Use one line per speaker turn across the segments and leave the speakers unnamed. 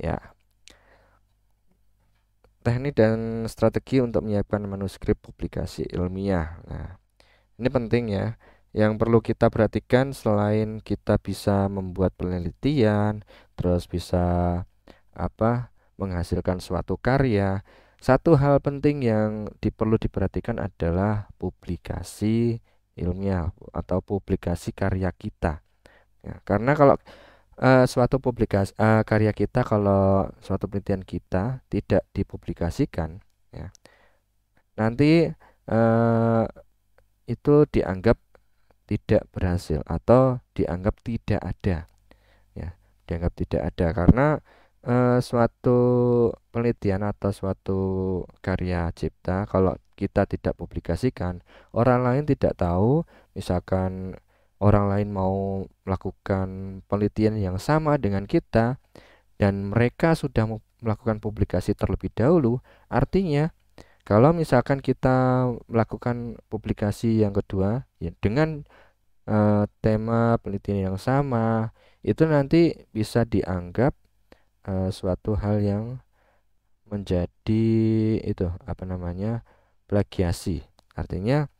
ya teknik dan strategi untuk menyiapkan manuskrip publikasi ilmiah. Nah, ini penting ya. Yang perlu kita perhatikan selain kita bisa membuat penelitian, terus bisa apa? menghasilkan suatu karya. Satu hal penting yang perlu diperhatikan adalah publikasi ilmiah atau publikasi karya kita. Ya, karena kalau uh, suatu publikasi uh, eh, karya kita kalau suatu penelitian kita tidak dipublikasikan ya nanti uh, itu dianggap tidak berhasil atau dianggap tidak ada ya dianggap tidak ada karena uh, suatu penelitian atau suatu karya cipta kalau kita tidak publikasikan orang lain tidak tahu misalkan orang lain mau melakukan penelitian yang sama dengan kita dan mereka sudah melakukan publikasi terlebih dahulu, artinya kalau misalkan kita melakukan publikasi yang kedua ya dengan uh, tema penelitian yang sama, itu nanti bisa dianggap uh, suatu hal yang menjadi itu apa namanya plagiasi. Artinya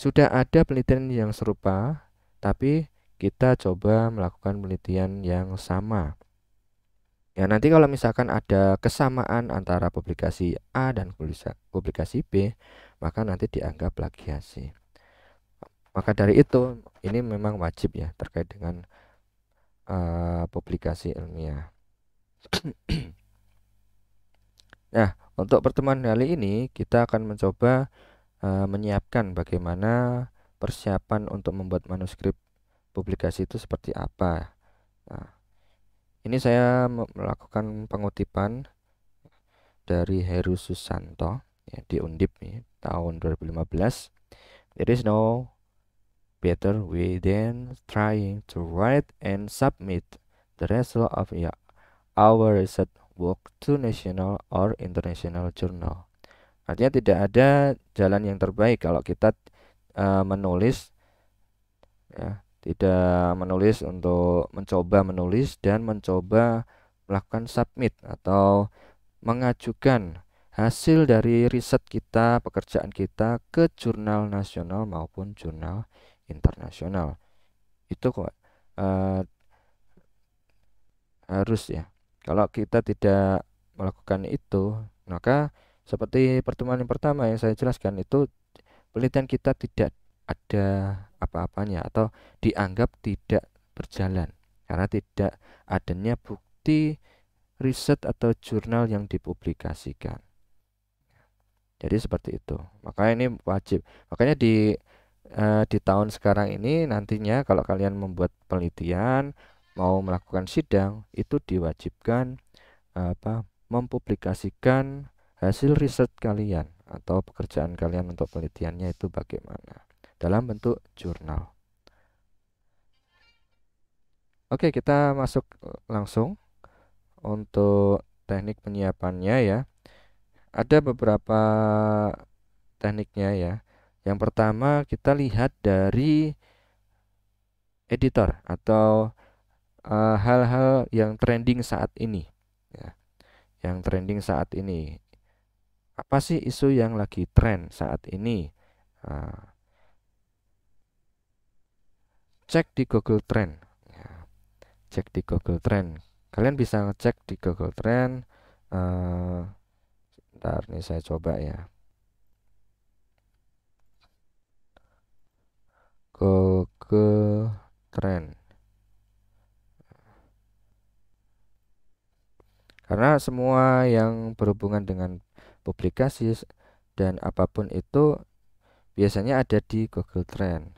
sudah ada penelitian yang serupa, tapi kita coba melakukan penelitian yang sama. Ya, nanti kalau misalkan ada kesamaan antara publikasi A dan publikasi B, maka nanti dianggap plagiasi. Maka dari itu, ini memang wajib ya terkait dengan uh, publikasi ilmiah. nah, untuk pertemuan kali ini kita akan mencoba uh, menyiapkan bagaimana persiapan untuk membuat manuskrip publikasi itu seperti apa. Nah, ini saya melakukan pengutipan dari Heru Susanto ya, di Undip ya, tahun 2015. There is no better way than trying to write and submit the result of your, ya, our research work to national or international journal. Artinya tidak ada jalan yang terbaik kalau kita e, menulis ya, tidak menulis untuk mencoba menulis dan mencoba melakukan submit atau mengajukan hasil dari riset kita, pekerjaan kita ke jurnal nasional maupun jurnal internasional. Itu kok e, harus ya. Kalau kita tidak melakukan itu, maka seperti pertemuan yang pertama yang saya jelaskan itu penelitian kita tidak ada apa-apanya atau dianggap tidak berjalan karena tidak adanya bukti riset atau jurnal yang dipublikasikan. Jadi seperti itu. Makanya ini wajib. Makanya di eh, di tahun sekarang ini nantinya kalau kalian membuat penelitian mau melakukan sidang itu diwajibkan apa mempublikasikan hasil riset kalian atau pekerjaan kalian untuk penelitiannya itu bagaimana dalam bentuk jurnal. Oke, kita masuk eh, langsung untuk teknik penyiapannya ya. Ada beberapa tekniknya ya. Yang pertama kita lihat dari editor atau eh, hal-hal uh, yang trending saat ini ya. Yang trending saat ini apa sih isu yang lagi tren saat ini ah. cek di Google Trend ya. cek di Google Trend kalian bisa ngecek di Google Trend uh, eh, ntar nih saya coba ya Google Trend karena semua yang berhubungan dengan publikasi dan apapun itu biasanya ada di Google Trend.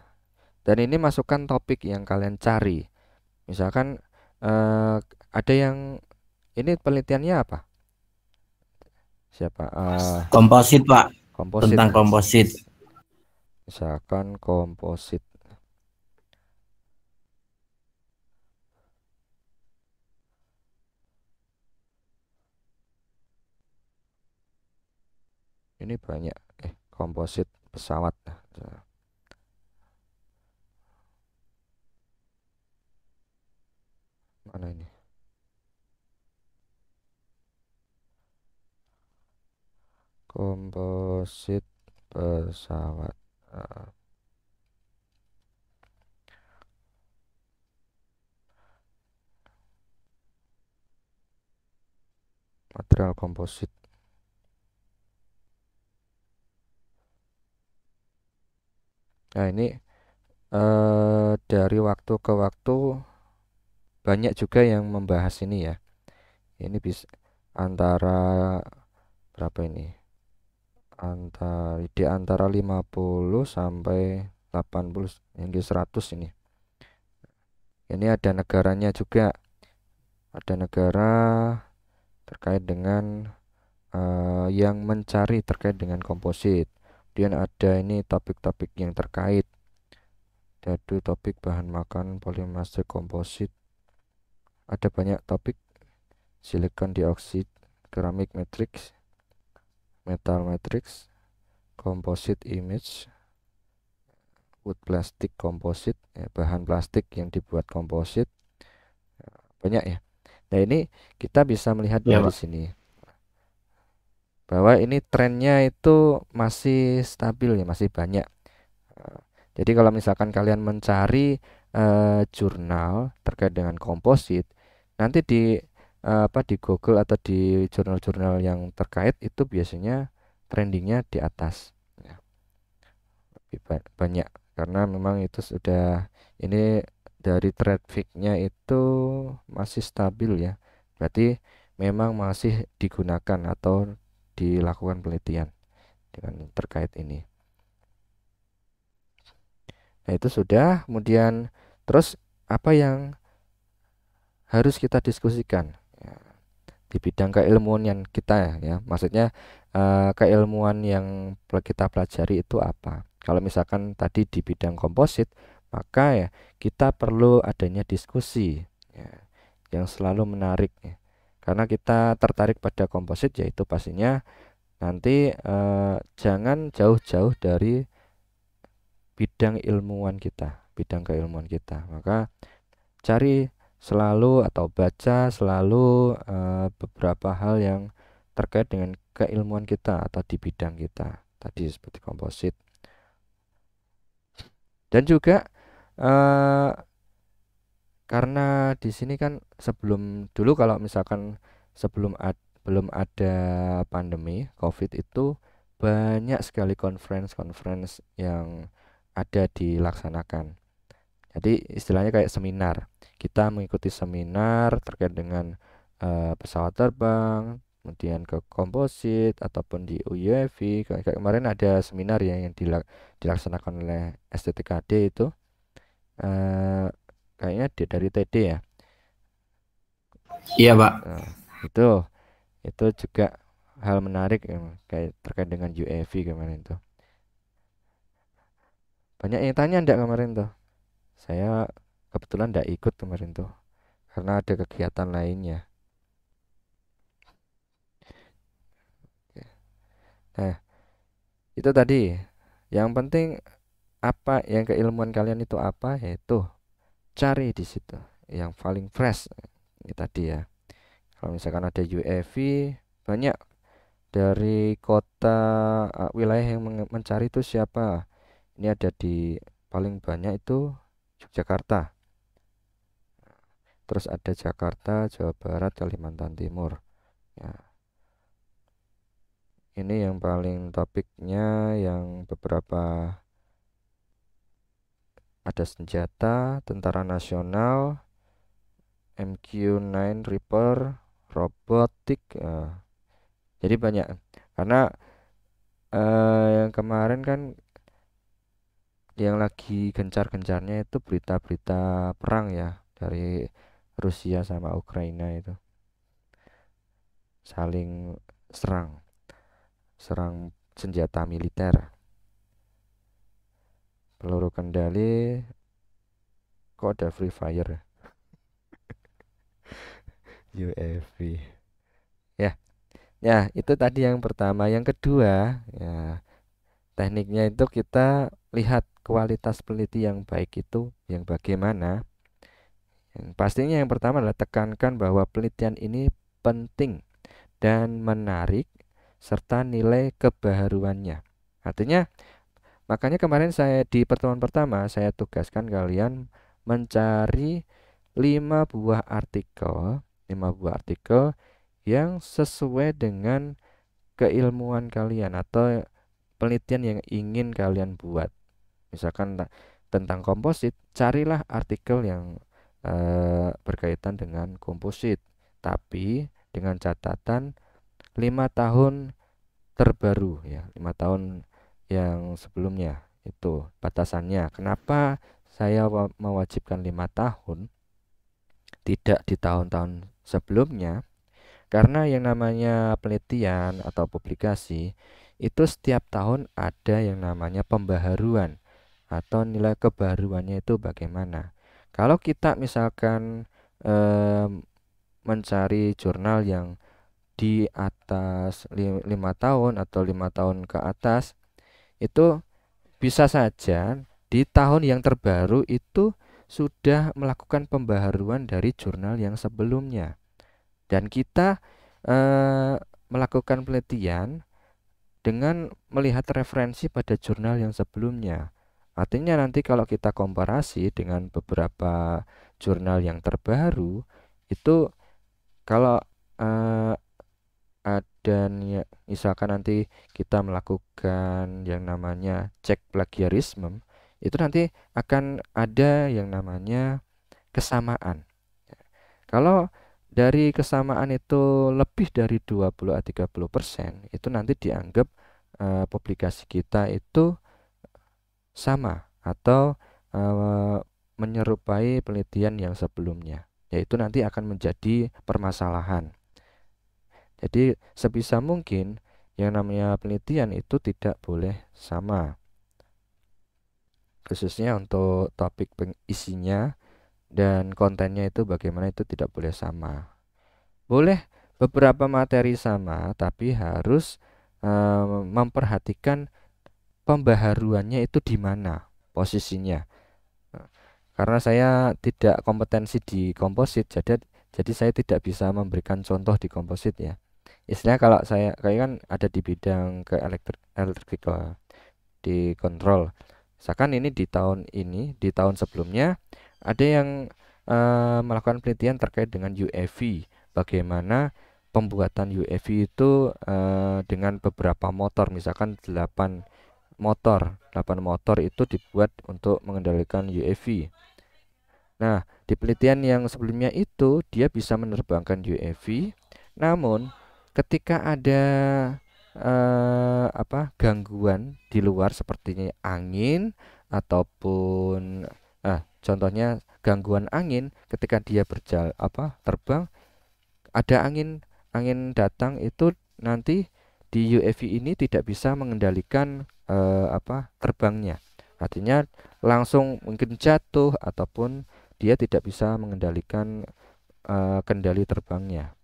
Dan ini masukkan topik yang kalian cari. Misalkan eh, ada yang ini penelitiannya apa? Siapa? Eh, komposit, Pak. Komposit. Tentang komposit. Misalkan komposit. ini banyak eh komposit pesawat mana ini komposit pesawat material komposit Nah, ini eh, dari waktu ke waktu banyak juga yang membahas ini ya. Ini bisa antara berapa ini? Antara di antara 50 sampai 80 hingga 100 ini. Ini ada negaranya juga. Ada negara terkait dengan eh, yang mencari terkait dengan komposit kemudian ada ini topik-topik yang terkait jadi topik bahan makan polimerase komposit ada banyak topik silikon dioksid keramik matrix metal matrix komposit image wood plastik komposit ya, bahan plastik yang dibuat komposit ya, banyak ya nah ini kita bisa melihat ya, dari sini bahwa ini trennya itu masih stabil ya masih banyak eh, jadi kalau misalkan kalian mencari eh, jurnal terkait dengan komposit nanti di eh, apa di Google atau di jurnal-jurnal yang terkait itu biasanya trendingnya di atas ya. lebih banyak karena memang itu sudah ini dari trafficnya itu masih stabil ya berarti memang masih digunakan atau dilakukan penelitian dengan terkait ini. Nah, itu sudah. Kemudian terus apa yang harus kita diskusikan ya, di bidang keilmuan yang kita ya, maksudnya eh, keilmuan yang kita pelajari itu apa? Kalau misalkan tadi di bidang komposit, maka ya kita perlu adanya diskusi ya, yang selalu menarik ya, karena kita tertarik pada komposit yaitu pastinya nanti eh, jangan jauh-jauh dari bidang ilmuwan kita bidang keilmuan kita maka cari selalu atau baca selalu eh, beberapa hal yang terkait dengan keilmuan kita atau di bidang kita tadi seperti komposit dan juga eh, karena di sini kan sebelum dulu kalau misalkan sebelum ad, belum ada pandemi COVID itu banyak sekali conference-conference yang ada dilaksanakan. Jadi istilahnya kayak seminar. Kita mengikuti seminar terkait dengan uh, pesawat terbang, kemudian ke komposit ataupun di UUV. E kayak kemarin ada seminar ya yang dilaksanakan oleh STTKD itu. Uh, kayaknya dia dari TD ya iya pak nah, itu itu juga hal menarik yang kayak terkait dengan UAV e kemarin tuh banyak yang tanya ndak kemarin tuh saya kebetulan ndak ikut kemarin tuh karena ada kegiatan lainnya nah itu tadi yang penting apa yang keilmuan kalian itu apa yaitu cari di situ yang paling fresh ini eh, tadi ya kalau misalkan ada UAV banyak dari kota uh, wilayah yang mencari itu siapa ini ada di paling banyak itu Yogyakarta terus ada Jakarta Jawa Barat Kalimantan Timur ya ini yang paling topiknya yang beberapa ada senjata, tentara nasional, MQ-9 Reaper, robotik. Uh, jadi banyak. Karena uh, yang kemarin kan yang lagi gencar-gencarnya itu berita-berita perang ya dari Rusia sama Ukraina itu. Saling serang. Serang senjata militer peluru kendali kok ada free fire UAV ya ya itu tadi yang pertama yang kedua ya tekniknya itu kita lihat kualitas peneliti yang baik itu yang bagaimana yang pastinya yang pertama adalah tekankan bahwa penelitian ini penting dan menarik serta nilai kebaharuannya artinya Makanya kemarin saya di pertemuan pertama saya tugaskan kalian mencari 5 buah artikel, 5 buah artikel yang sesuai dengan keilmuan kalian atau penelitian yang ingin kalian buat. Misalkan tentang komposit, carilah artikel yang eh, berkaitan dengan komposit, tapi dengan catatan 5 tahun terbaru ya, 5 tahun yang sebelumnya itu batasannya kenapa saya mewajibkan lima tahun tidak di tahun-tahun sebelumnya karena yang namanya penelitian atau publikasi itu setiap tahun ada yang namanya pembaharuan atau nilai kebaruannya itu bagaimana kalau kita misalkan eh, mencari jurnal yang di atas lima tahun atau lima tahun ke atas itu bisa saja di tahun yang terbaru itu sudah melakukan pembaharuan dari jurnal yang sebelumnya dan kita e, melakukan penelitian dengan melihat referensi pada jurnal yang sebelumnya. Artinya nanti kalau kita komparasi dengan beberapa jurnal yang terbaru itu kalau e, dan ya misalkan nanti kita melakukan yang namanya cek plagiarisme itu nanti akan ada yang namanya kesamaan ya, kalau dari kesamaan itu lebih dari 20 atau 30 persen itu nanti dianggap uh, publikasi kita itu sama atau uh, menyerupai penelitian yang sebelumnya yaitu nanti akan menjadi permasalahan jadi sebisa mungkin yang namanya penelitian itu tidak boleh sama. Khususnya untuk topik pengisinya dan kontennya itu bagaimana itu tidak boleh sama. Boleh beberapa materi sama tapi harus e, memperhatikan pembaharuannya itu di mana posisinya. Karena saya tidak kompetensi di komposit jadi jadi saya tidak bisa memberikan contoh di komposit ya istilahnya kalau saya kayak kan ada di bidang ke elektrik elektrikal gitu, ah, di kontrol misalkan ini di tahun ini di tahun sebelumnya ada yang e, melakukan penelitian terkait dengan UAV bagaimana pembuatan UAV itu e, dengan beberapa motor misalkan 8 motor 8 motor itu dibuat untuk mengendalikan UAV nah di penelitian yang sebelumnya itu dia bisa menerbangkan UAV namun ketika ada eh, apa gangguan di luar sepertinya angin ataupun eh, contohnya gangguan angin ketika dia berjalan apa terbang ada angin angin datang itu nanti di UAV ini tidak bisa mengendalikan eh, apa terbangnya artinya langsung mungkin jatuh ataupun dia tidak bisa mengendalikan eh, kendali terbangnya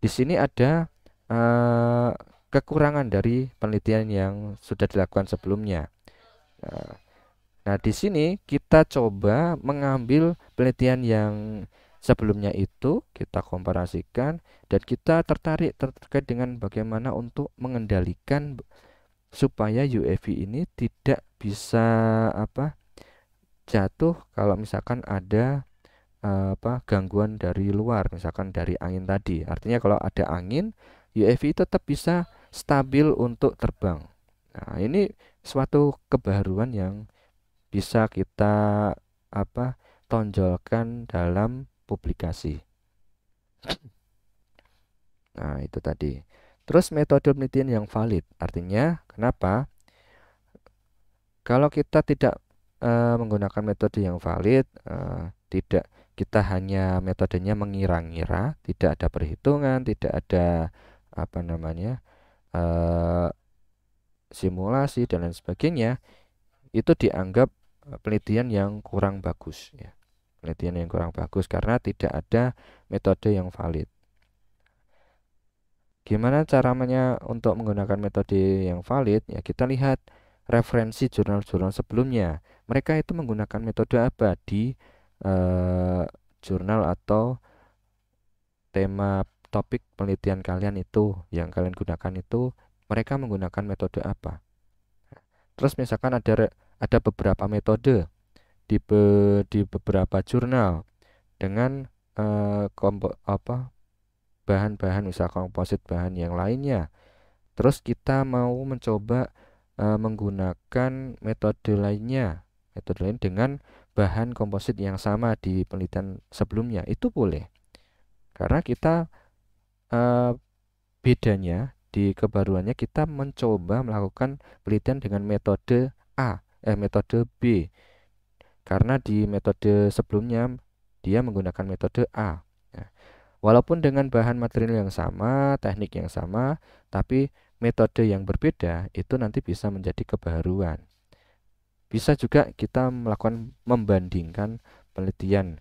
di sini ada uh, kekurangan dari penelitian yang sudah dilakukan sebelumnya. Uh, nah, di sini kita coba mengambil penelitian yang sebelumnya itu kita komparasikan dan kita tertarik terkait dengan bagaimana untuk mengendalikan supaya UAV ini tidak bisa apa jatuh kalau misalkan ada Eh, apa gangguan dari luar misalkan dari angin tadi artinya kalau ada angin UAV tetap bisa stabil untuk terbang nah ini suatu kebaruan yang bisa kita apa tonjolkan dalam publikasi nah itu tadi terus metode penelitian yang valid artinya kenapa kalau kita tidak e, menggunakan metode yang valid e, tidak kita hanya metodenya mengira-ngira, tidak ada perhitungan, tidak ada apa namanya uh, simulasi dan lain sebagainya, itu dianggap penelitian yang kurang bagus. Ya. Penelitian yang kurang bagus karena tidak ada metode yang valid. Gimana caranya untuk menggunakan metode yang valid? Ya kita lihat referensi jurnal-jurnal sebelumnya. Mereka itu menggunakan metode apa di eh, jurnal atau tema topik penelitian kalian itu yang kalian gunakan itu mereka menggunakan metode apa. Terus misalkan ada ada beberapa metode di be, di beberapa jurnal dengan eh, kompo, apa bahan-bahan misal komposit bahan yang lainnya. Terus kita mau mencoba eh, menggunakan metode lainnya, metode lain dengan bahan komposit yang sama di penelitian sebelumnya itu boleh karena kita eh, bedanya di kebaruannya kita mencoba melakukan penelitian dengan metode A eh metode B karena di metode sebelumnya dia menggunakan metode A ya. walaupun dengan bahan material yang sama teknik yang sama tapi metode yang berbeda itu nanti bisa menjadi kebaruan bisa juga kita melakukan membandingkan penelitian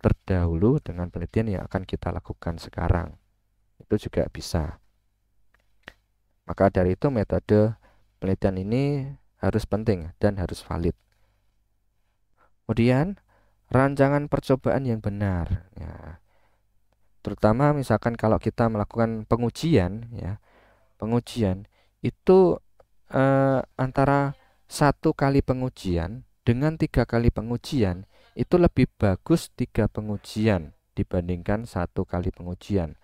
terdahulu dengan penelitian yang akan kita lakukan sekarang. Itu juga bisa. Maka dari itu metode penelitian ini harus penting dan harus valid. Kemudian rancangan percobaan yang benar. Ya. Terutama misalkan kalau kita melakukan pengujian, ya pengujian itu eh, antara satu kali pengujian dengan tiga kali pengujian itu lebih bagus tiga pengujian dibandingkan satu kali pengujian.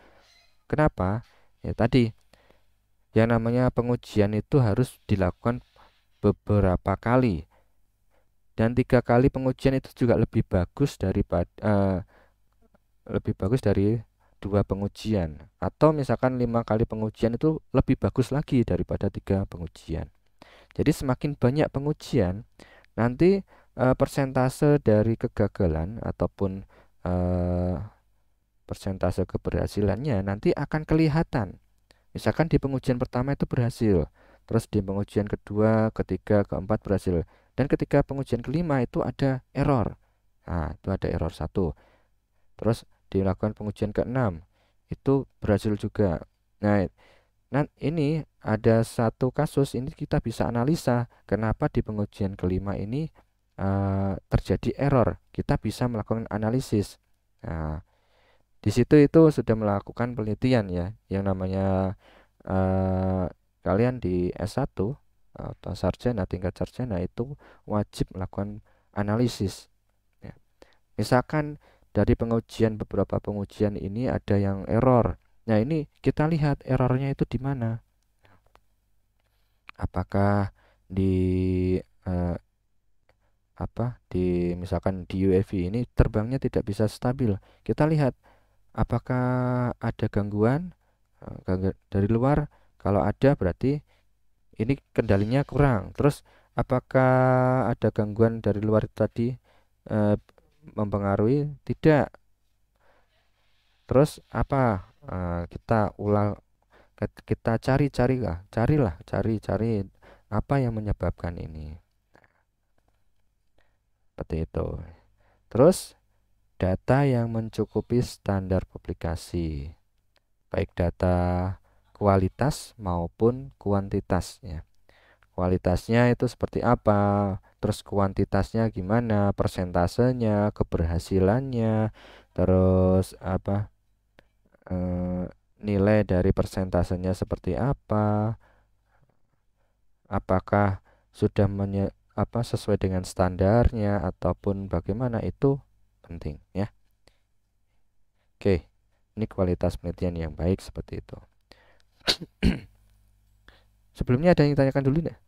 Kenapa? Ya tadi yang namanya pengujian itu harus dilakukan beberapa kali dan tiga kali pengujian itu juga lebih bagus daripada eh, lebih bagus dari dua pengujian atau misalkan lima kali pengujian itu lebih bagus lagi daripada tiga pengujian jadi semakin banyak pengujian, nanti uh, persentase dari kegagalan ataupun uh, persentase keberhasilannya nanti akan kelihatan. Misalkan di pengujian pertama itu berhasil, terus di pengujian kedua, ketiga, keempat berhasil, dan ketika pengujian kelima itu ada error. Nah, itu ada error satu. Terus dilakukan pengujian keenam, itu berhasil juga. nah ini ada satu kasus ini kita bisa analisa kenapa di pengujian kelima ini uh, terjadi error. Kita bisa melakukan analisis. Nah, di situ itu sudah melakukan penelitian ya, yang namanya uh, kalian di S1 eh, atau sarjana tingkat sarjana itu wajib melakukan analisis. Ya. Misalkan dari pengujian beberapa pengujian ini ada yang error. Nah ini kita lihat errornya itu di mana apakah di eh, apa di misalkan di UAV ini terbangnya tidak bisa stabil. Kita lihat apakah ada gangguan eh, dari luar. Kalau ada berarti ini kendalinya kurang. Terus apakah ada gangguan dari luar tadi eh, mempengaruhi? Tidak. Terus apa? Eh, kita ulang kita cari-cari lah, carilah, cari-cari apa yang menyebabkan ini. Seperti itu. Terus data yang mencukupi standar publikasi, baik data kualitas maupun kuantitas ya. Kualitasnya itu seperti apa, terus kuantitasnya gimana, persentasenya, keberhasilannya, terus apa? Eh, nilai dari persentasenya seperti apa apakah sudah menye, apa sesuai dengan standarnya ataupun bagaimana itu penting ya oke ini kualitas penelitian yang baik seperti itu sebelumnya ada yang ditanyakan dulu nih eh,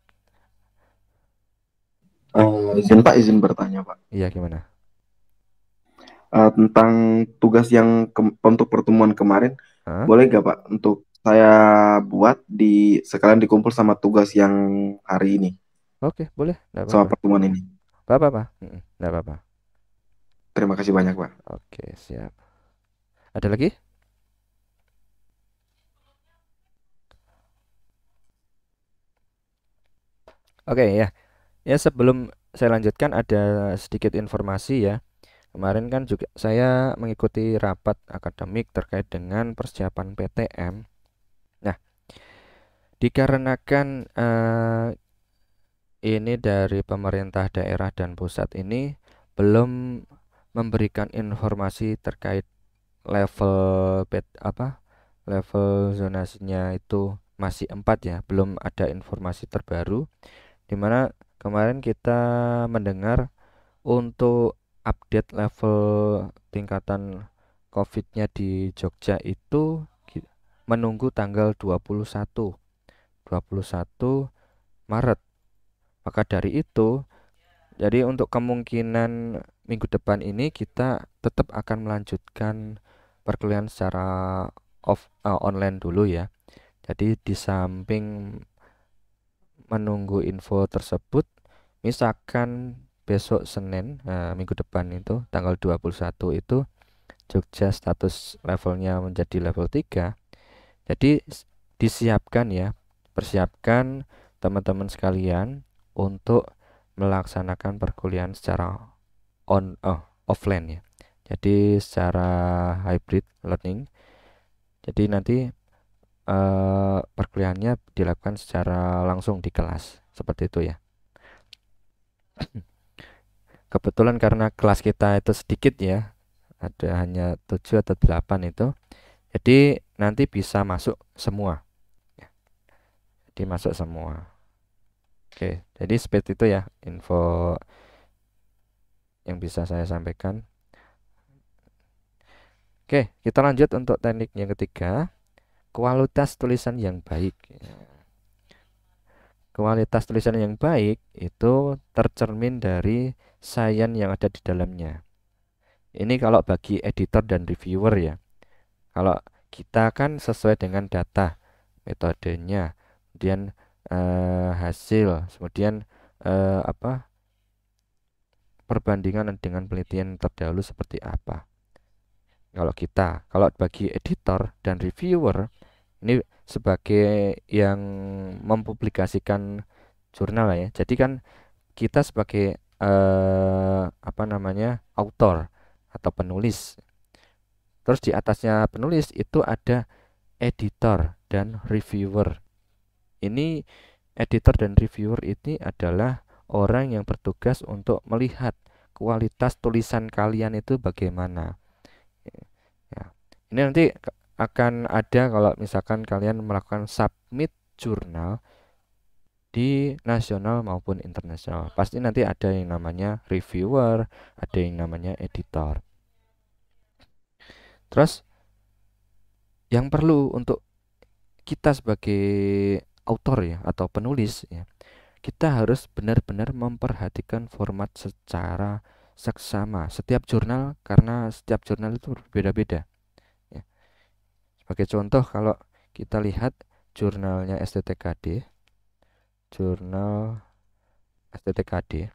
Uh, izin Pak, izin bertanya Pak. Iya gimana?
Uh, tentang tugas yang ke untuk pertemuan kemarin, boleh gak Pak untuk saya buat di sekalian dikumpul sama tugas yang hari ini? Oke, boleh. apa-apa. Sama pertemuan ini. Gak
apa-apa. Gak apa-apa. Terima kasih banyak Pak. Oke, siap. Ada lagi? Oke ya. Ya sebelum saya lanjutkan ada sedikit informasi ya. Kemarin kan juga saya mengikuti rapat akademik terkait dengan persiapan PTM. Nah, dikarenakan eh, ini dari pemerintah daerah dan pusat ini belum memberikan informasi terkait level pet, apa level zonasinya itu masih empat ya, belum ada informasi terbaru. Dimana kemarin kita mendengar untuk update level tingkatan COVID-nya di Jogja itu menunggu tanggal 21 21 Maret. Maka dari itu jadi untuk kemungkinan minggu depan ini kita tetap akan melanjutkan perkuliahan secara off uh, online dulu ya. Jadi di samping menunggu info tersebut, misalkan besok Senin uh, minggu depan itu tanggal 21 itu Jogja status levelnya menjadi level 3 jadi disiapkan ya persiapkan teman-teman sekalian untuk melaksanakan perkuliahan secara on oh, offline ya jadi secara hybrid learning jadi nanti uh, perkuliahannya dilakukan secara langsung di kelas seperti itu ya kebetulan karena kelas kita itu sedikit ya ada hanya 7 atau 8 itu jadi nanti bisa masuk semua ya, jadi masuk semua oke jadi seperti itu ya info yang bisa saya sampaikan oke kita lanjut untuk teknik yang ketiga kualitas tulisan yang baik ya. kualitas tulisan yang baik itu tercermin dari sayan yang ada di dalamnya. Ini kalau bagi editor dan reviewer ya. Kalau kita kan sesuai dengan data metodenya, kemudian eh, hasil, kemudian eh, apa perbandingan dengan penelitian terdahulu seperti apa. Kalau kita, kalau bagi editor dan reviewer ini sebagai yang mempublikasikan jurnal ya. Jadi kan kita sebagai eh, apa namanya author atau penulis. Terus di atasnya penulis itu ada editor dan reviewer. Ini editor dan reviewer ini adalah orang yang bertugas untuk melihat kualitas tulisan kalian itu bagaimana. Ya, ini nanti akan ada kalau misalkan kalian melakukan submit jurnal di nasional maupun internasional. Hmm. Pasti nanti ada yang namanya reviewer, ada yang namanya editor. Terus yang perlu untuk kita sebagai autor ya atau penulis ya, kita harus benar-benar memperhatikan format secara seksama setiap jurnal karena setiap jurnal itu berbeda-beda. Ya. Sebagai contoh kalau kita lihat jurnalnya STTKD jurnal STTKD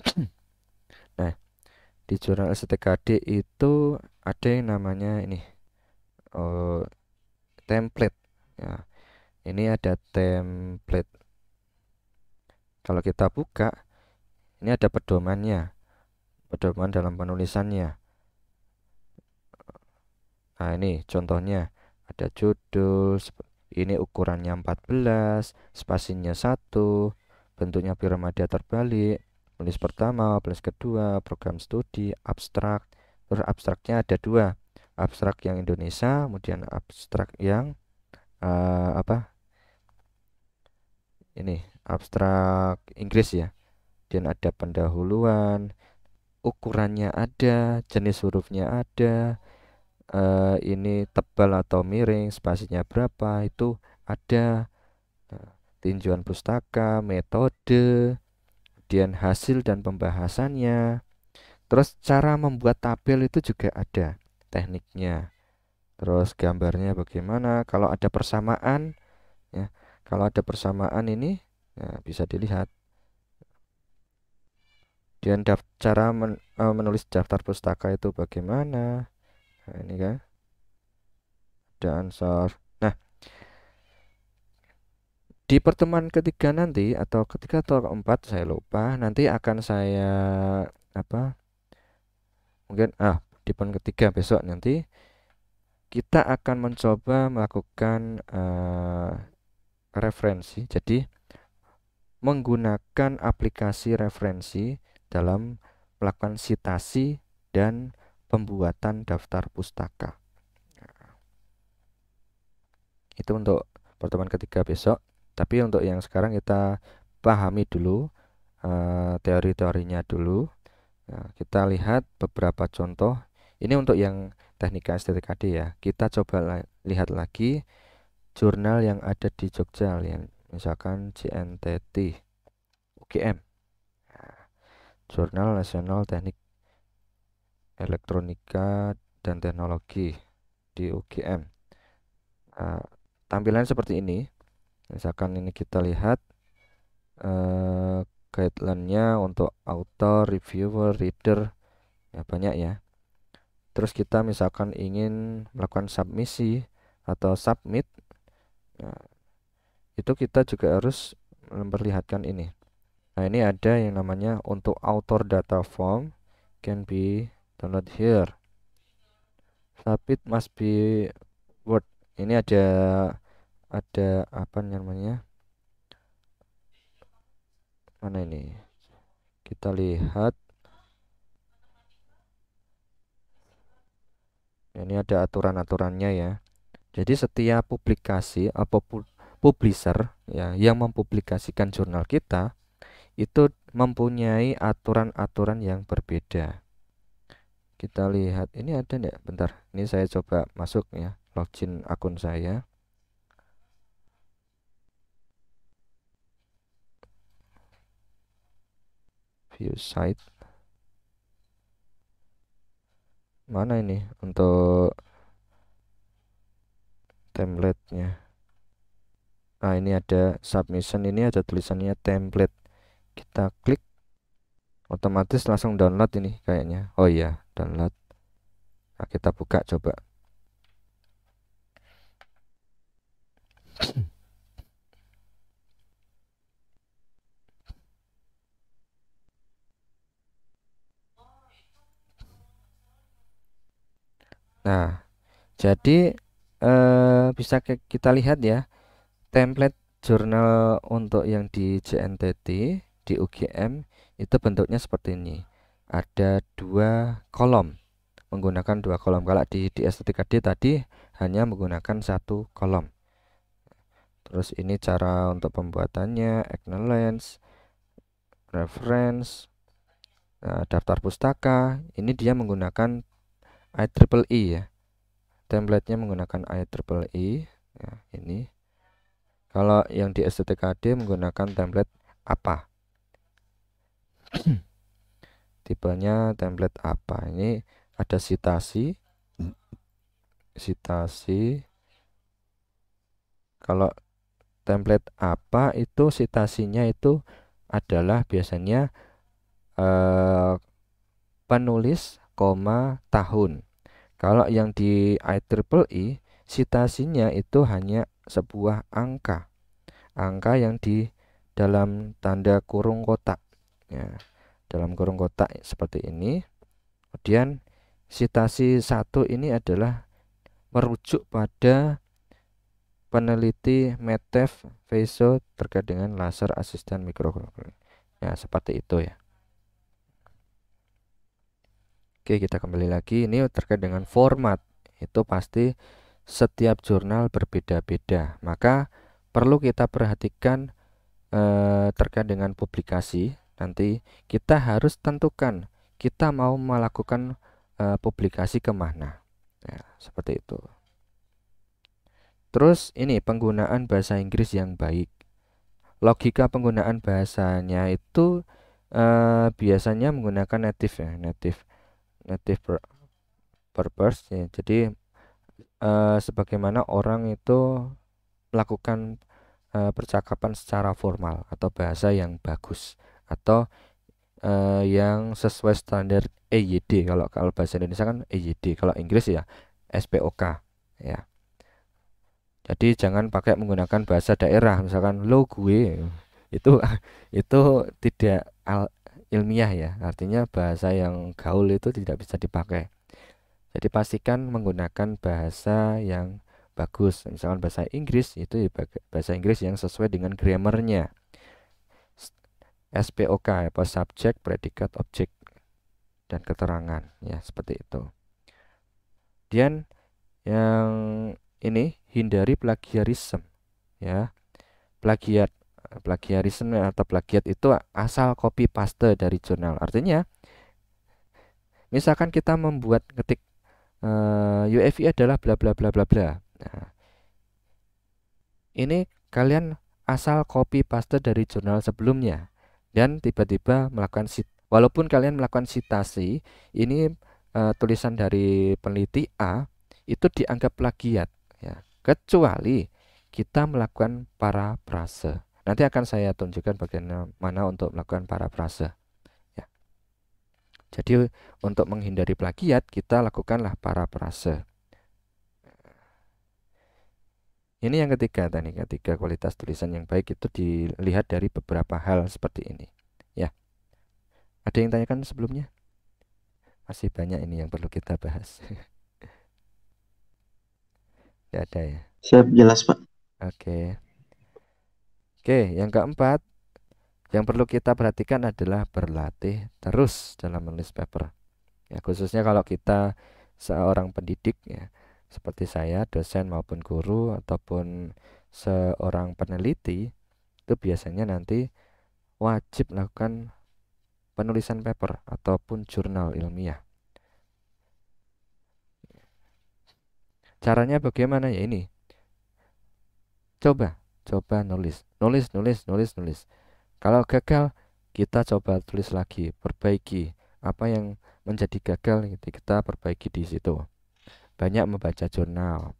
nah di jurnal sttkd itu ada yang namanya ini oh, template ya ini ada template kalau kita buka ini ada pedomannya pedoman dalam penulisannya nah ini contohnya ada judul ini ukurannya 14 spasinya 1 bentuknya piramida terbalik penulis pertama penulis kedua program studi abstrak terus abstraknya ada dua abstrak yang Indonesia kemudian abstrak yang uh, apa ini abstrak Inggris ya dan ada pendahuluan ukurannya ada jenis hurufnya ada eh, ini tebal atau miring, spasinya berapa, itu ada eh, tinjuan pustaka, metode, kemudian hasil dan pembahasannya. Terus cara membuat tabel itu juga ada tekniknya. Terus gambarnya bagaimana? Kalau ada persamaan ya. Kalau ada persamaan ini ya, bisa dilihat. Dan cara eh, menulis daftar pustaka itu bagaimana? ini kan ada ansor nah di pertemuan ketiga nanti atau ketiga atau keempat saya lupa nanti akan saya apa mungkin ah di pertemuan ketiga besok nanti kita akan mencoba melakukan uh, referensi jadi menggunakan aplikasi referensi dalam melakukan sitasi dan pembuatan daftar pustaka. Itu untuk pertemuan ketiga besok. Tapi untuk yang sekarang kita pahami dulu eh, teori-teorinya dulu. Nah, kita lihat beberapa contoh. Ini untuk yang teknik STTKD ya. Kita coba lihat lagi jurnal yang ada di Jogja, yang misalkan JNTT UGM. Nah, jurnal Nasional Teknik elektronika dan teknologi di UGM uh, nah, tampilan seperti ini misalkan ini kita lihat uh, guideline-nya untuk author, reviewer, reader ya banyak ya terus kita misalkan ingin melakukan submisi atau submit ya, itu kita juga harus memperlihatkan ini nah ini ada yang namanya untuk author data form can be download here submit must be word ini ada ada apa namanya mana ini kita lihat ini ada aturan-aturannya ya jadi setiap publikasi atau publisher ya yang mempublikasikan jurnal kita itu mempunyai aturan-aturan yang berbeda kita lihat ini ada enggak bentar ini saya coba masuk ya login akun saya view site mana ini untuk template nya nah ini ada submission ini ada tulisannya template kita klik otomatis langsung download ini kayaknya oh iya download nah, kita buka coba Nah, jadi eh, bisa kita lihat ya template jurnal untuk yang di JNTT di UGM itu bentuknya seperti ini ada dua kolom menggunakan dua kolom kalau di di estetika d tadi hanya menggunakan satu kolom terus ini cara untuk pembuatannya acknowledge reference eh, daftar pustaka ini dia menggunakan IEEE e ya templatenya menggunakan IEEE e. ya, ini kalau yang di STTKD menggunakan template apa tipenya template apa ini ada citasi, citasi. kalau template apa itu citasinya itu adalah biasanya eh, penulis koma tahun kalau yang di IEEE citasinya e, itu hanya sebuah angka angka yang di dalam tanda kurung kotak ya dalam kurung kotak seperti ini kemudian sitasi satu ini adalah merujuk pada peneliti Metef Veso terkait dengan laser asisten mikrokronik ya seperti itu ya Oke kita kembali lagi ini terkait dengan format itu pasti setiap jurnal berbeda-beda maka perlu kita perhatikan eh, terkait dengan publikasi Nanti kita harus tentukan kita mau melakukan e, publikasi kemana. Ya, seperti itu. Terus ini penggunaan bahasa Inggris yang baik. Logika penggunaan bahasanya itu e, biasanya menggunakan native ya, native native purpose ya. Jadi e, sebagaimana orang itu melakukan e, percakapan secara formal atau bahasa yang bagus atau uh, yang sesuai standar EYD kalau kalau bahasa Indonesia kan EYD kalau Inggris ya SPOK ya jadi jangan pakai menggunakan bahasa daerah misalkan lo gue itu itu tidak al ilmiah ya artinya bahasa yang gaul itu tidak bisa dipakai jadi pastikan menggunakan bahasa yang bagus misalkan bahasa Inggris itu ya, bahasa Inggris yang sesuai dengan grammarnya SPOK ya, apa subjek, predikat, objek dan keterangan ya seperti itu. Kemudian yang ini hindari plagiarisme ya. Plagiat plagiarisme atau plagiat itu asal copy paste dari jurnal. Artinya misalkan kita membuat ngetik uh, eh, UFI adalah bla bla bla bla bla. Nah, ini kalian asal copy paste dari jurnal sebelumnya dan tiba-tiba melakukan sit walaupun kalian melakukan sitasi ini uh, tulisan dari peneliti A itu dianggap plagiat ya kecuali kita melakukan para prase nanti akan saya tunjukkan bagaimana untuk melakukan para prase ya jadi untuk menghindari plagiat kita lakukanlah para prase Ini yang ketiga tadi, ketiga kualitas tulisan yang baik itu dilihat dari beberapa hal seperti ini. Ya. Ada yang tanyakan sebelumnya? Masih banyak ini yang perlu kita bahas. Tidak ada ya. Siap jelas, Pak. Oke. Oke, yang keempat yang perlu kita perhatikan adalah berlatih terus dalam menulis paper. Ya, khususnya kalau kita seorang pendidik ya seperti saya dosen maupun guru ataupun seorang peneliti itu biasanya nanti wajib melakukan penulisan paper ataupun jurnal ilmiah. Caranya bagaimana ya ini? Coba, coba nulis, nulis, nulis, nulis, nulis. Kalau gagal, kita coba tulis lagi, perbaiki apa yang menjadi gagal, gitu. kita perbaiki di situ banyak membaca jurnal,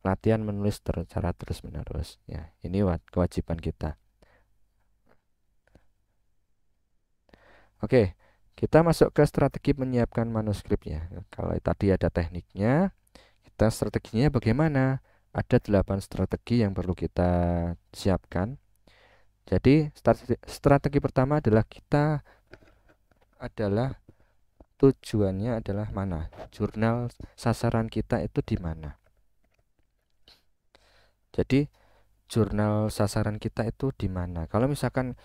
latihan menulis secara terus-menerus. Ya, ini kewajiban kita. Oke, kita masuk ke strategi menyiapkan manuskripnya. Kalau tadi ada tekniknya, kita strateginya bagaimana? Ada delapan strategi yang perlu kita siapkan. Jadi strategi, strategi pertama adalah kita adalah tujuannya adalah mana jurnal sasaran kita itu di mana jadi jurnal sasaran kita itu di mana kalau misalkan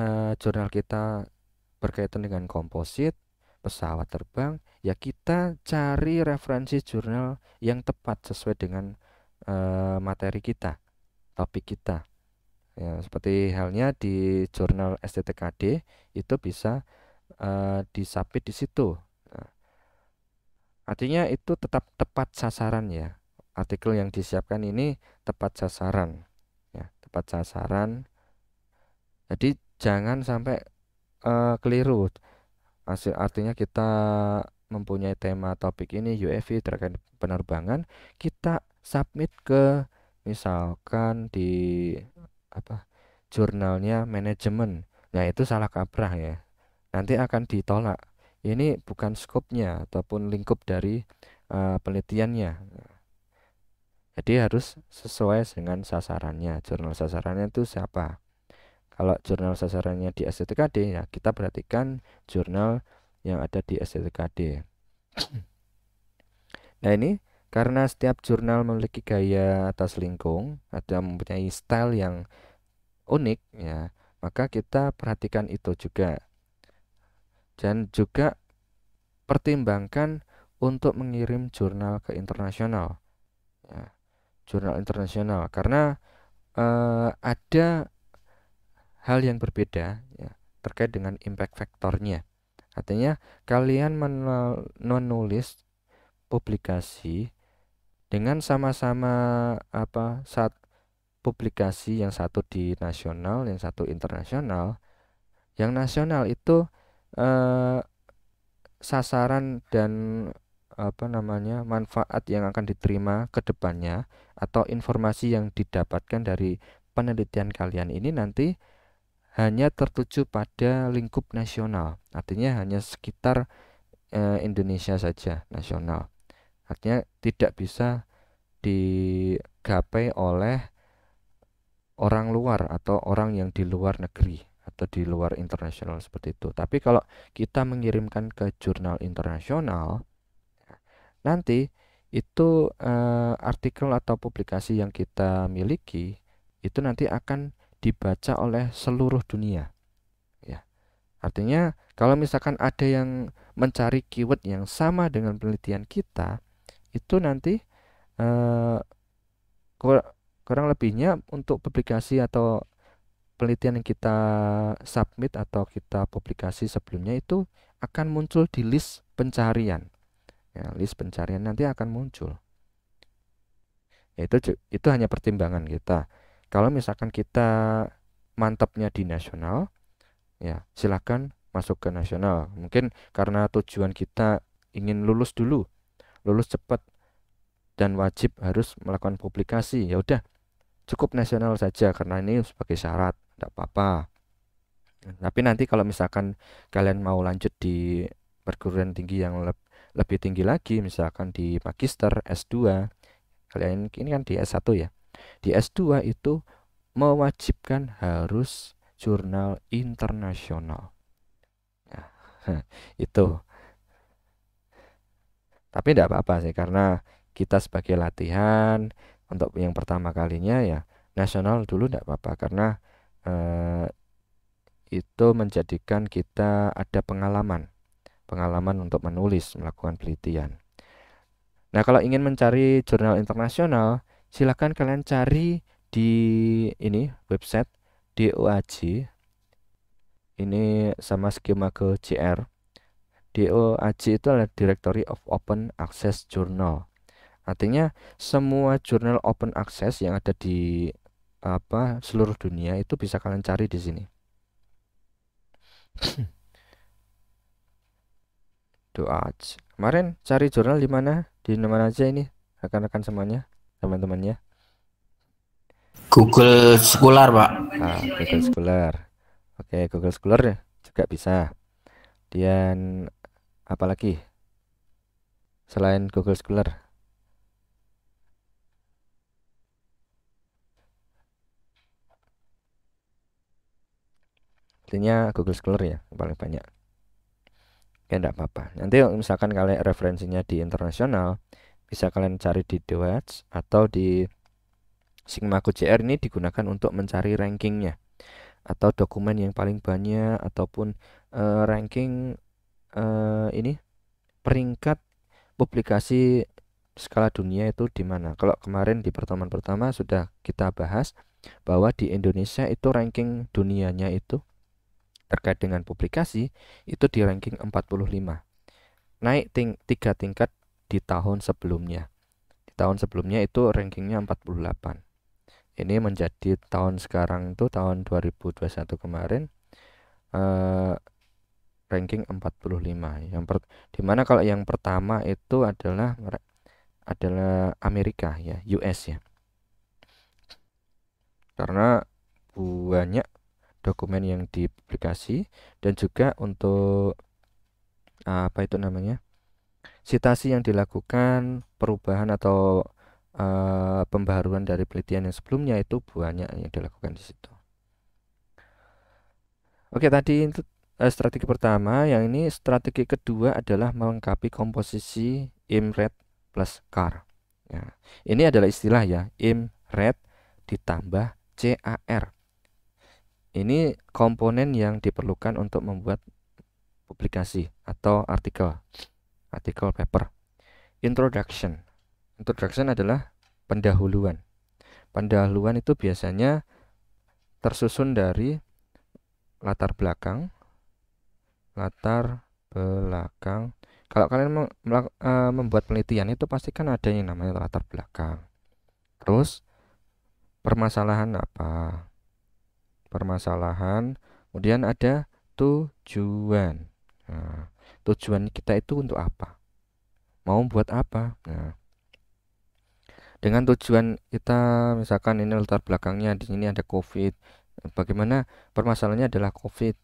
eh, jurnal kita berkaitan dengan komposit pesawat terbang ya kita cari referensi jurnal yang tepat sesuai dengan eh, materi kita topik kita ya seperti halnya di jurnal STTKD itu bisa uh, eh, disubmit di situ. Nah, artinya itu tetap tepat sasaran ya. Artikel yang disiapkan ini tepat sasaran. Ya, tepat sasaran. Jadi jangan sampai uh, keliru. Hasil artinya kita mempunyai tema topik ini UAV terkait penerbangan, kita submit ke misalkan di apa? jurnalnya manajemen. Nah, itu salah kaprah ya nanti akan ditolak. Ini bukan skopnya ataupun lingkup dari uh, penelitiannya. Jadi harus sesuai dengan sasarannya. Jurnal sasarannya itu siapa? Kalau jurnal sasarannya di STKD ya kita perhatikan jurnal yang ada di STKD. Nah ini karena setiap jurnal memiliki gaya atas lingkung, ada mempunyai style yang unik ya, maka kita perhatikan itu juga dan juga pertimbangkan untuk mengirim jurnal ke internasional ya, jurnal internasional karena eh, ada hal yang berbeda ya, terkait dengan impact faktornya artinya kalian menulis publikasi dengan sama-sama apa saat publikasi yang satu di nasional yang satu internasional yang nasional itu eh, sasaran dan apa namanya manfaat yang akan diterima ke depannya atau informasi yang didapatkan dari penelitian kalian ini nanti hanya tertuju pada lingkup nasional artinya hanya sekitar eh, Indonesia saja nasional artinya tidak bisa digapai oleh orang luar atau orang yang di luar negeri atau di luar internasional seperti itu. Tapi kalau kita mengirimkan ke jurnal internasional, nanti itu eh, artikel atau publikasi yang kita miliki itu nanti akan dibaca oleh seluruh dunia. Ya. Artinya kalau misalkan ada yang mencari keyword yang sama dengan penelitian kita, itu nanti eh, kurang lebihnya untuk publikasi atau penelitian yang kita submit atau kita publikasi sebelumnya itu akan muncul di list pencarian. Ya, list pencarian nanti akan muncul. Ya, itu itu hanya pertimbangan kita. Kalau misalkan kita mantapnya di nasional, ya silakan masuk ke nasional. Mungkin karena tujuan kita ingin lulus dulu, lulus cepat dan wajib harus melakukan publikasi. Ya udah, cukup nasional saja karena ini sebagai syarat tidak apa-apa tapi nanti kalau misalkan kalian mau lanjut di perguruan tinggi yang le lebih tinggi lagi misalkan di magister S2 kalian ini kan di S1 ya di S2 itu mewajibkan harus jurnal internasional nah, itu tapi tidak apa-apa sih karena kita sebagai latihan untuk yang pertama kalinya ya nasional dulu tidak apa-apa karena Eh, itu menjadikan kita ada pengalaman, pengalaman untuk menulis, melakukan penelitian. Nah, kalau ingin mencari jurnal internasional, silahkan kalian cari di ini website DOAJ. Ini sama skema ke CR. DOAJ itu adalah Directory of Open Access Journal. Artinya semua jurnal open access yang ada di apa seluruh dunia itu bisa kalian cari di sini. Doa Kemarin cari jurnal di mana? Di mana aja ini? Rekan-rekan semuanya, teman-temannya. Google Scholar, Pak. Ah, Google Scholar. Oke, Google Scholar ya, juga bisa. Dan apalagi selain Google Scholar? pastinya Google Scholar ya paling banyak ya enggak apa-apa nanti misalkan kalian referensinya di internasional bisa kalian cari di Dewatch atau di Sigma QCR ini digunakan untuk mencari rankingnya atau dokumen yang paling banyak ataupun uh, ranking uh, ini peringkat publikasi skala dunia itu di mana. Kalau kemarin di pertemuan pertama sudah kita bahas bahwa di Indonesia itu ranking dunianya itu terkait dengan publikasi itu di ranking 45. Naik ting 3 tingkat di tahun sebelumnya. Di tahun sebelumnya itu rankingnya 48. Ini menjadi tahun sekarang itu tahun 2021 kemarin eh, ranking 45. Yang per, dimana kalau yang pertama itu adalah adalah Amerika ya, US ya. Karena banyak dokumen yang dipublikasi dan juga untuk ah, apa itu namanya sitasi yang dilakukan perubahan atau uh, pembaharuan dari penelitian yang sebelumnya itu banyak yang dilakukan di situ. Oke tadi itu eh, strategi pertama, yang ini strategi kedua adalah melengkapi komposisi IMRED plus CAR. Ya. Ini adalah istilah ya IMRED ditambah CAR ini komponen yang diperlukan untuk membuat publikasi atau artikel artikel paper introduction introduction adalah pendahuluan pendahuluan itu biasanya tersusun dari latar belakang latar belakang kalau kalian e, membuat penelitian itu pasti kan ada yang namanya latar belakang terus permasalahan apa permasalahan, kemudian ada tujuan. Nah, tujuan kita itu untuk apa? Mau buat apa? Nah, dengan tujuan kita, misalkan ini latar belakangnya di sini ada COVID. Bagaimana permasalahannya adalah COVID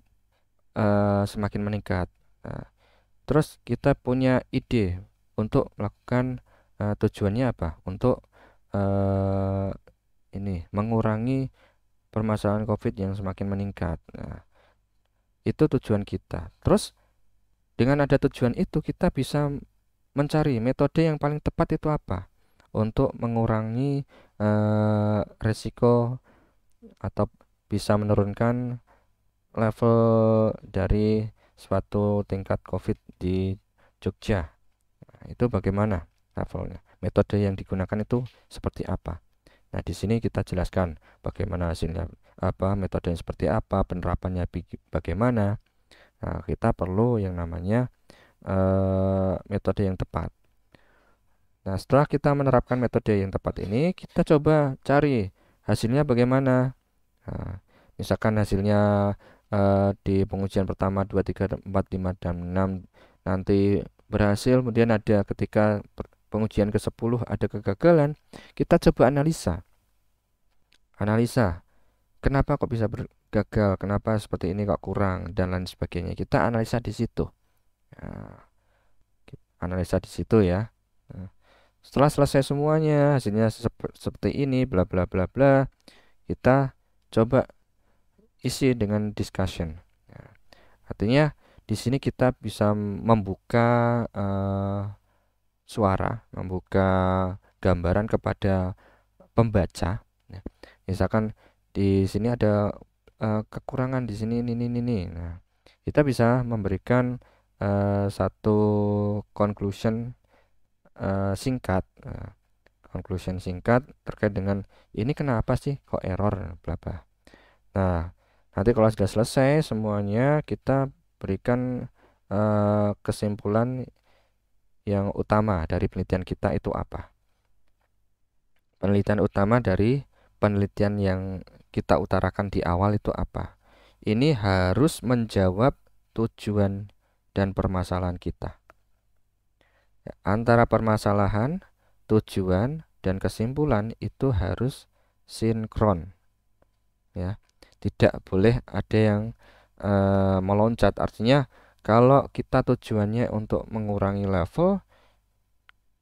e, semakin meningkat. Nah, terus kita punya ide untuk melakukan e, tujuannya apa? Untuk e, ini mengurangi permasalahan COVID yang semakin meningkat. Nah, itu tujuan kita. Terus dengan ada tujuan itu kita bisa mencari metode yang paling tepat itu apa untuk mengurangi eh, resiko atau bisa menurunkan level dari suatu tingkat COVID di Jogja. Nah, itu bagaimana levelnya? Metode yang digunakan itu seperti apa? Nah, di sini kita jelaskan bagaimana hasilnya apa, metode yang seperti apa, penerapannya bagaimana. Nah, kita perlu yang namanya eh, metode yang tepat. Nah, setelah kita menerapkan metode yang tepat ini, kita coba cari hasilnya bagaimana. Nah, misalkan hasilnya eh, di pengujian pertama 2 3 4 5 dan 6 nanti berhasil, kemudian ada ketika pengujian ke-10 ada kegagalan, kita coba analisa. Analisa, kenapa kok bisa gagal, kenapa seperti ini kok kurang, dan lain sebagainya. Kita analisa di situ. Ya. analisa di situ ya. ya. setelah selesai semuanya, hasilnya seperti ini, bla bla bla bla. Kita coba isi dengan discussion. Ya. artinya di sini kita bisa membuka uh, suara, membuka gambaran kepada pembaca. Ya. misalkan di sini ada uh, kekurangan di sini ini ini ini. Nah, kita bisa memberikan uh, satu conclusion uh, singkat. Uh, conclusion singkat terkait dengan ini kenapa sih kok error bla Nah, nanti kalau sudah selesai semuanya kita berikan uh, kesimpulan yang utama dari penelitian kita itu apa? Penelitian utama dari penelitian yang kita utarakan di awal itu apa? Ini harus menjawab tujuan dan permasalahan kita. Ya, antara permasalahan, tujuan, dan kesimpulan itu harus sinkron. Ya, tidak boleh ada yang e, meloncat. Artinya kalau kita tujuannya untuk mengurangi level,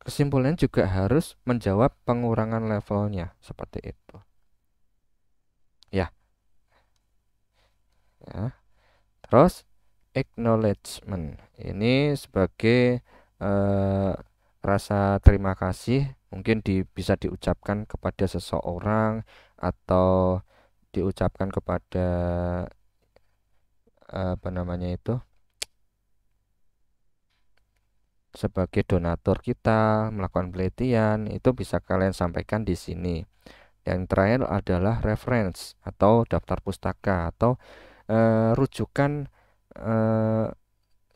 kesimpulannya juga harus menjawab pengurangan levelnya seperti itu. Ya. Ya. Terus acknowledgement. Ini sebagai eh, rasa terima kasih mungkin di, bisa diucapkan kepada seseorang atau diucapkan kepada eh, apa namanya itu sebagai donatur kita melakukan penelitian itu bisa kalian sampaikan di sini. Yang terakhir adalah reference atau daftar pustaka atau e, rujukan e,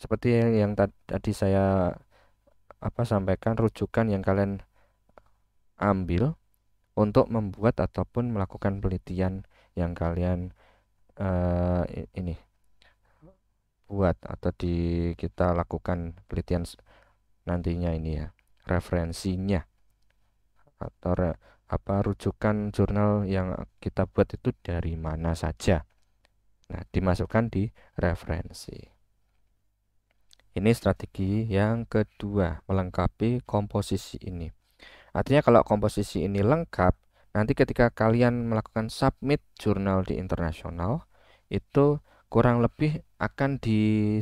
seperti yang, yang tadi saya apa sampaikan rujukan yang kalian ambil untuk membuat ataupun melakukan penelitian yang kalian e, ini buat atau di kita lakukan penelitian nantinya ini ya referensinya atau re, apa rujukan jurnal yang kita buat itu dari mana saja. Nah, dimasukkan di referensi. Ini strategi yang kedua, melengkapi komposisi ini. Artinya kalau komposisi ini lengkap, nanti ketika kalian melakukan submit jurnal di internasional, itu kurang lebih akan di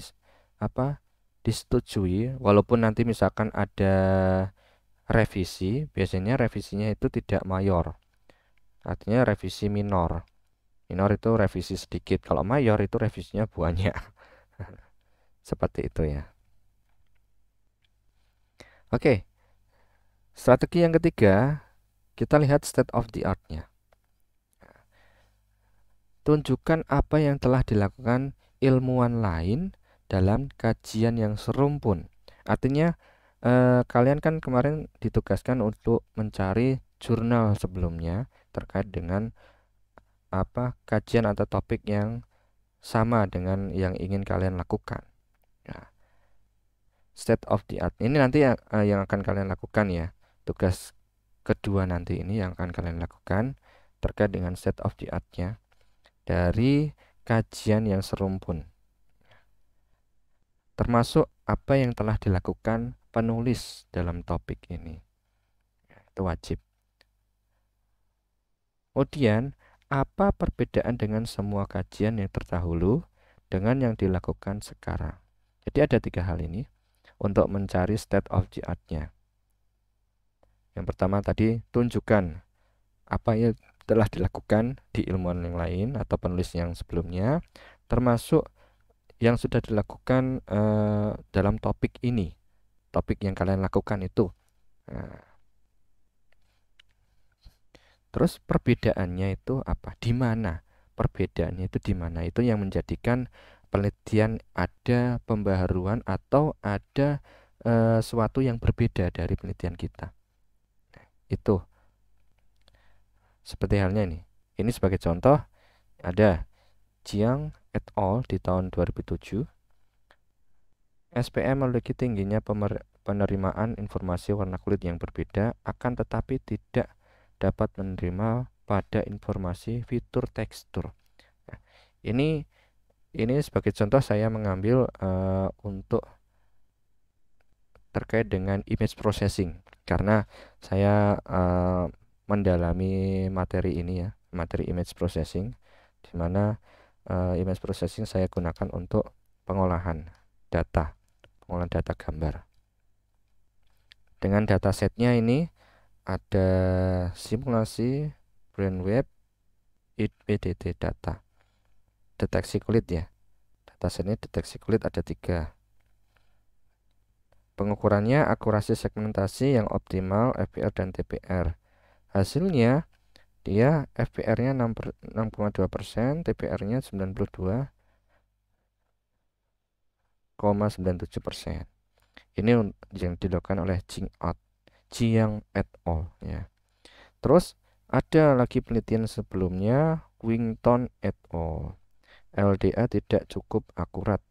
apa disetujui walaupun nanti misalkan ada revisi biasanya revisinya itu tidak mayor artinya revisi minor minor itu revisi sedikit kalau mayor itu revisinya banyak seperti itu ya oke strategi yang ketiga kita lihat state of the art-nya. tunjukkan apa yang telah dilakukan ilmuwan lain dalam kajian yang serumpun. Artinya eh, kalian kan kemarin ditugaskan untuk mencari jurnal sebelumnya terkait dengan apa kajian atau topik yang sama dengan yang ingin kalian lakukan. Nah, state of the art ini nanti yang, eh, yang akan kalian lakukan ya tugas kedua nanti ini yang akan kalian lakukan terkait dengan state of the artnya dari kajian yang serumpun termasuk apa yang telah dilakukan penulis dalam topik ini. Ya, itu wajib. Kemudian, apa perbedaan dengan semua kajian yang terdahulu dengan yang dilakukan sekarang? Jadi ada tiga hal ini untuk mencari state of the art-nya. Yang pertama tadi, tunjukkan apa yang telah dilakukan di ilmuwan yang lain atau penulis yang sebelumnya, termasuk yang sudah dilakukan uh, dalam topik ini topik yang kalian lakukan itu nah. terus perbedaannya itu apa di mana perbedaannya itu di mana itu yang menjadikan penelitian ada pembaharuan atau ada uh, suatu yang berbeda dari penelitian kita nah, itu seperti halnya ini ini sebagai contoh ada Jiang et al. di tahun 2007, SPM memiliki tingginya penerimaan informasi warna kulit yang berbeda, akan tetapi tidak dapat menerima pada informasi fitur tekstur. Nah, ini ini sebagai contoh saya mengambil uh, untuk terkait dengan image processing karena saya uh, mendalami materi ini ya materi image processing di mana uh, image processing saya gunakan untuk pengolahan data pengolahan data gambar dengan data setnya ini ada simulasi brain web e data deteksi kulit ya Data ini deteksi kulit ada tiga pengukurannya akurasi segmentasi yang optimal FPR dan TPR hasilnya dia FPR-nya 6,2 persen, TPR-nya 92,97 persen. Ini yang dilakukan oleh Jing Out, Jiang et al. Ya. Terus ada lagi penelitian sebelumnya Wington et al. LDA tidak cukup akurat.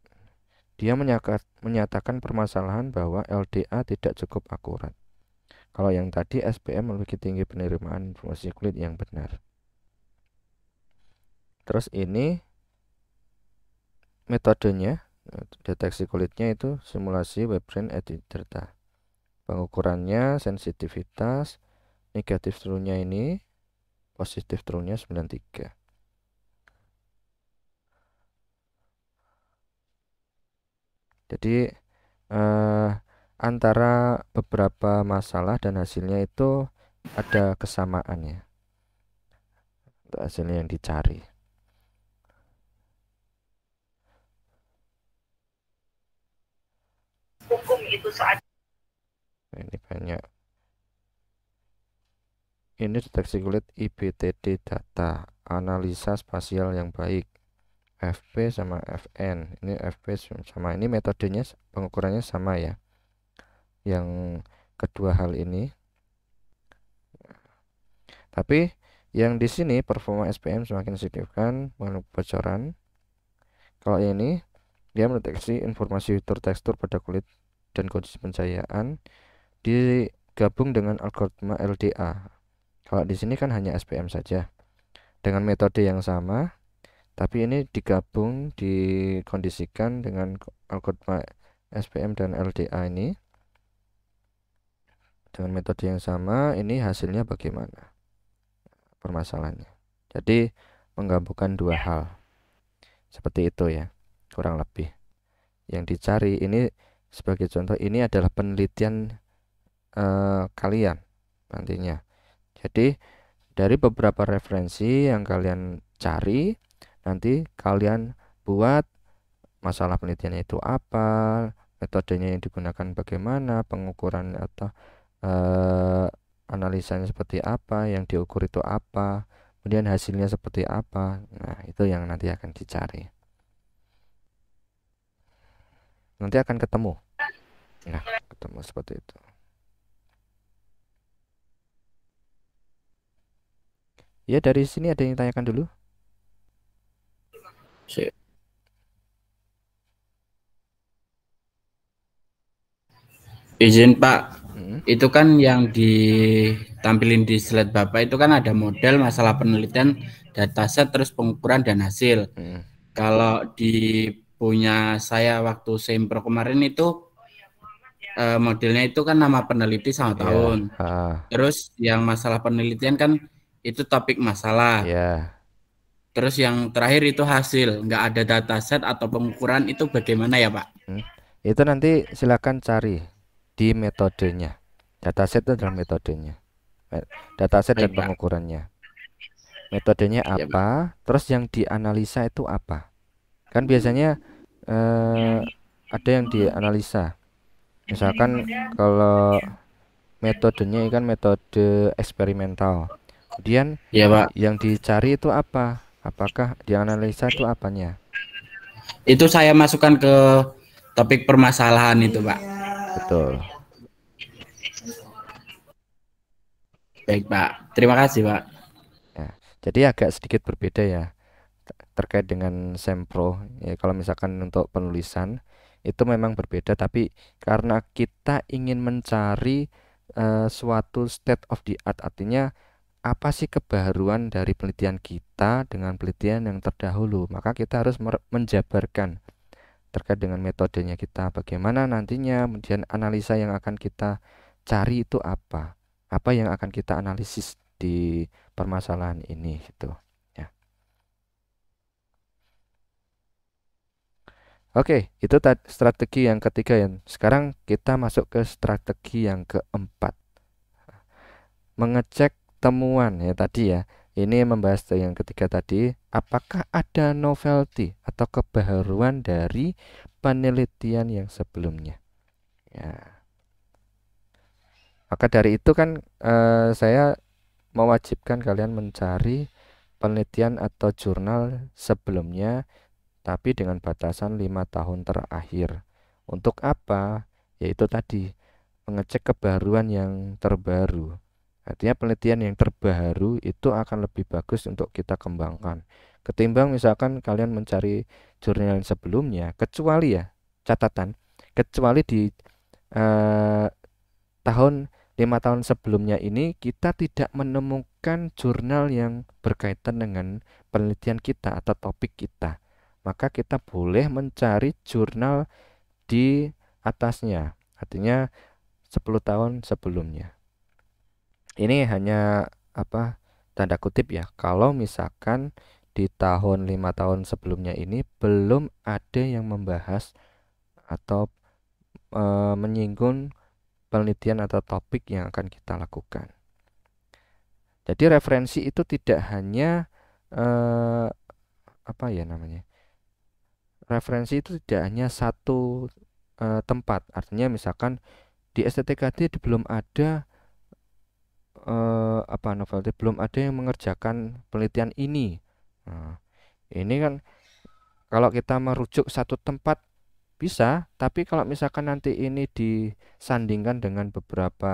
Dia menyatakan permasalahan bahwa LDA tidak cukup akurat. Kalau yang tadi SPM memiliki tinggi penerimaan informasi kulit yang benar. Terus ini metodenya eh, deteksi kulitnya itu simulasi Webbrain data. Pengukurannya sensitivitas negatif true ini positif true-nya 93. Jadi eh, antara beberapa masalah dan hasilnya itu ada kesamaannya untuk hasilnya yang dicari hukum itu saat ini banyak ini deteksi kulit IBTD data analisa spasial yang baik FP sama FN ini FP sama ini metodenya pengukurannya sama ya yang kedua hal ini tapi yang di sini performa SPM semakin signifikan mengalami kebocoran kalau ini dia mendeteksi informasi fitur tekstur pada kulit dan kondisi pencahayaan digabung dengan algoritma LDA kalau di sini kan hanya SPM saja dengan metode yang sama tapi ini digabung dikondisikan dengan algoritma SPM dan LDA ini dengan metode yang sama ini hasilnya bagaimana permasalahannya jadi menggabungkan dua ya. hal seperti itu ya kurang lebih yang dicari ini sebagai contoh ini adalah penelitian eh, kalian nantinya jadi dari beberapa referensi yang kalian cari nanti kalian buat masalah penelitian itu apa metodenya yang digunakan bagaimana pengukuran atau eh, analisanya seperti apa yang diukur itu apa kemudian hasilnya seperti apa nah itu yang nanti akan dicari nanti akan ketemu nah ketemu seperti itu Ya dari sini ada yang tanyakan dulu.
Izin Pak, itu kan yang ditampilin di slide bapak itu kan ada model masalah penelitian dataset terus pengukuran dan hasil hmm. kalau di punya saya waktu sempro kemarin itu eh, modelnya itu kan nama peneliti sama yeah. tahun terus yang masalah penelitian kan itu topik masalah yeah. terus yang terakhir itu hasil nggak ada dataset atau pengukuran itu bagaimana ya pak
hmm. itu nanti silakan cari di metodenya. Dataset itu adalah metodenya. Dataset dan iya. pengukurannya. Metodenya iya, apa? Terus yang dianalisa itu apa? Kan hmm. biasanya eh, ada yang dianalisa. Misalkan kalau metodenya ikan metode eksperimental. Kemudian ya, Pak.
yang dicari itu apa? Apakah dianalisa itu apanya? Itu saya masukkan ke topik permasalahan itu, Pak. Betul. Baik, Pak. Terima kasih, Pak.
Ya, jadi agak sedikit berbeda ya terkait dengan sempro. Ya, kalau misalkan untuk penulisan itu memang berbeda tapi karena kita ingin mencari uh, suatu state of the art artinya apa sih kebaruan dari penelitian kita dengan penelitian yang terdahulu maka kita harus menjabarkan terkait dengan metodenya kita bagaimana nantinya kemudian analisa yang akan kita cari itu apa apa yang akan kita analisis di permasalahan ini gitu ya. Oke, itu strategi yang ketiga yang sekarang kita masuk ke strategi yang keempat. Mengecek temuan ya tadi ya. Ini membahas yang ketiga tadi, apakah ada novelty atau kebaruan dari penelitian yang sebelumnya. Ya maka dari itu kan eh, saya mewajibkan kalian mencari penelitian atau jurnal sebelumnya tapi dengan batasan lima tahun terakhir untuk apa yaitu tadi mengecek kebaruan yang terbaru artinya penelitian yang terbaru itu akan lebih bagus untuk kita kembangkan ketimbang misalkan kalian mencari jurnal yang sebelumnya kecuali ya catatan kecuali di eh, tahun lima tahun sebelumnya ini kita tidak menemukan jurnal yang berkaitan dengan penelitian kita atau topik kita maka kita boleh mencari jurnal di atasnya artinya 10 tahun sebelumnya ini hanya apa tanda kutip ya kalau misalkan di tahun lima tahun sebelumnya ini belum ada yang membahas atau e, menyinggung penelitian atau topik yang akan kita lakukan. Jadi referensi itu tidak hanya eh, apa ya namanya? Referensi itu tidak hanya satu eh, tempat. Artinya misalkan di STTKT belum ada eh, apa novelty belum ada yang mengerjakan penelitian ini. Nah, ini kan kalau kita merujuk satu tempat bisa, tapi kalau misalkan nanti ini disandingkan dengan beberapa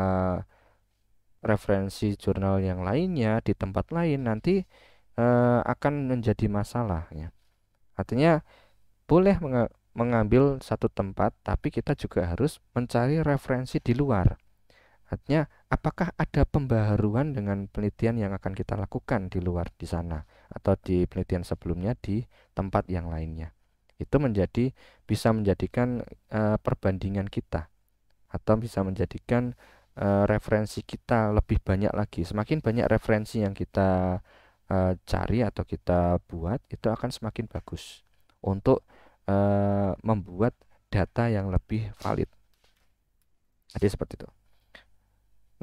referensi jurnal yang lainnya di tempat lain nanti e, akan menjadi masalah ya. Artinya boleh mengambil satu tempat tapi kita juga harus mencari referensi di luar. Artinya apakah ada pembaharuan dengan penelitian yang akan kita lakukan di luar di sana atau di penelitian sebelumnya di tempat yang lainnya itu menjadi bisa menjadikan e, perbandingan kita atau bisa menjadikan e, referensi kita lebih banyak lagi semakin banyak referensi yang kita e, cari atau kita buat itu akan semakin bagus untuk e, membuat data yang lebih valid jadi seperti itu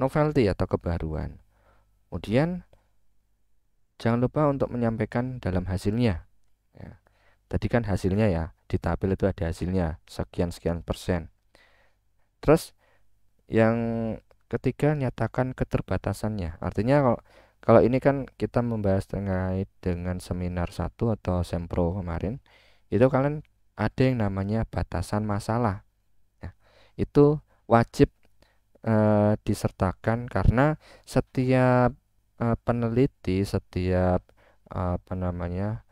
novelty atau kebaruan kemudian jangan lupa untuk menyampaikan dalam hasilnya ya. Tadi kan hasilnya ya, di tabel itu ada hasilnya sekian-sekian persen. Terus yang ketiga nyatakan keterbatasannya. Artinya kalau kalau ini kan kita membahas terkait dengan seminar satu atau sempro kemarin, itu kalian ada yang namanya batasan masalah. ya, itu wajib e, disertakan karena setiap e, peneliti, setiap apa namanya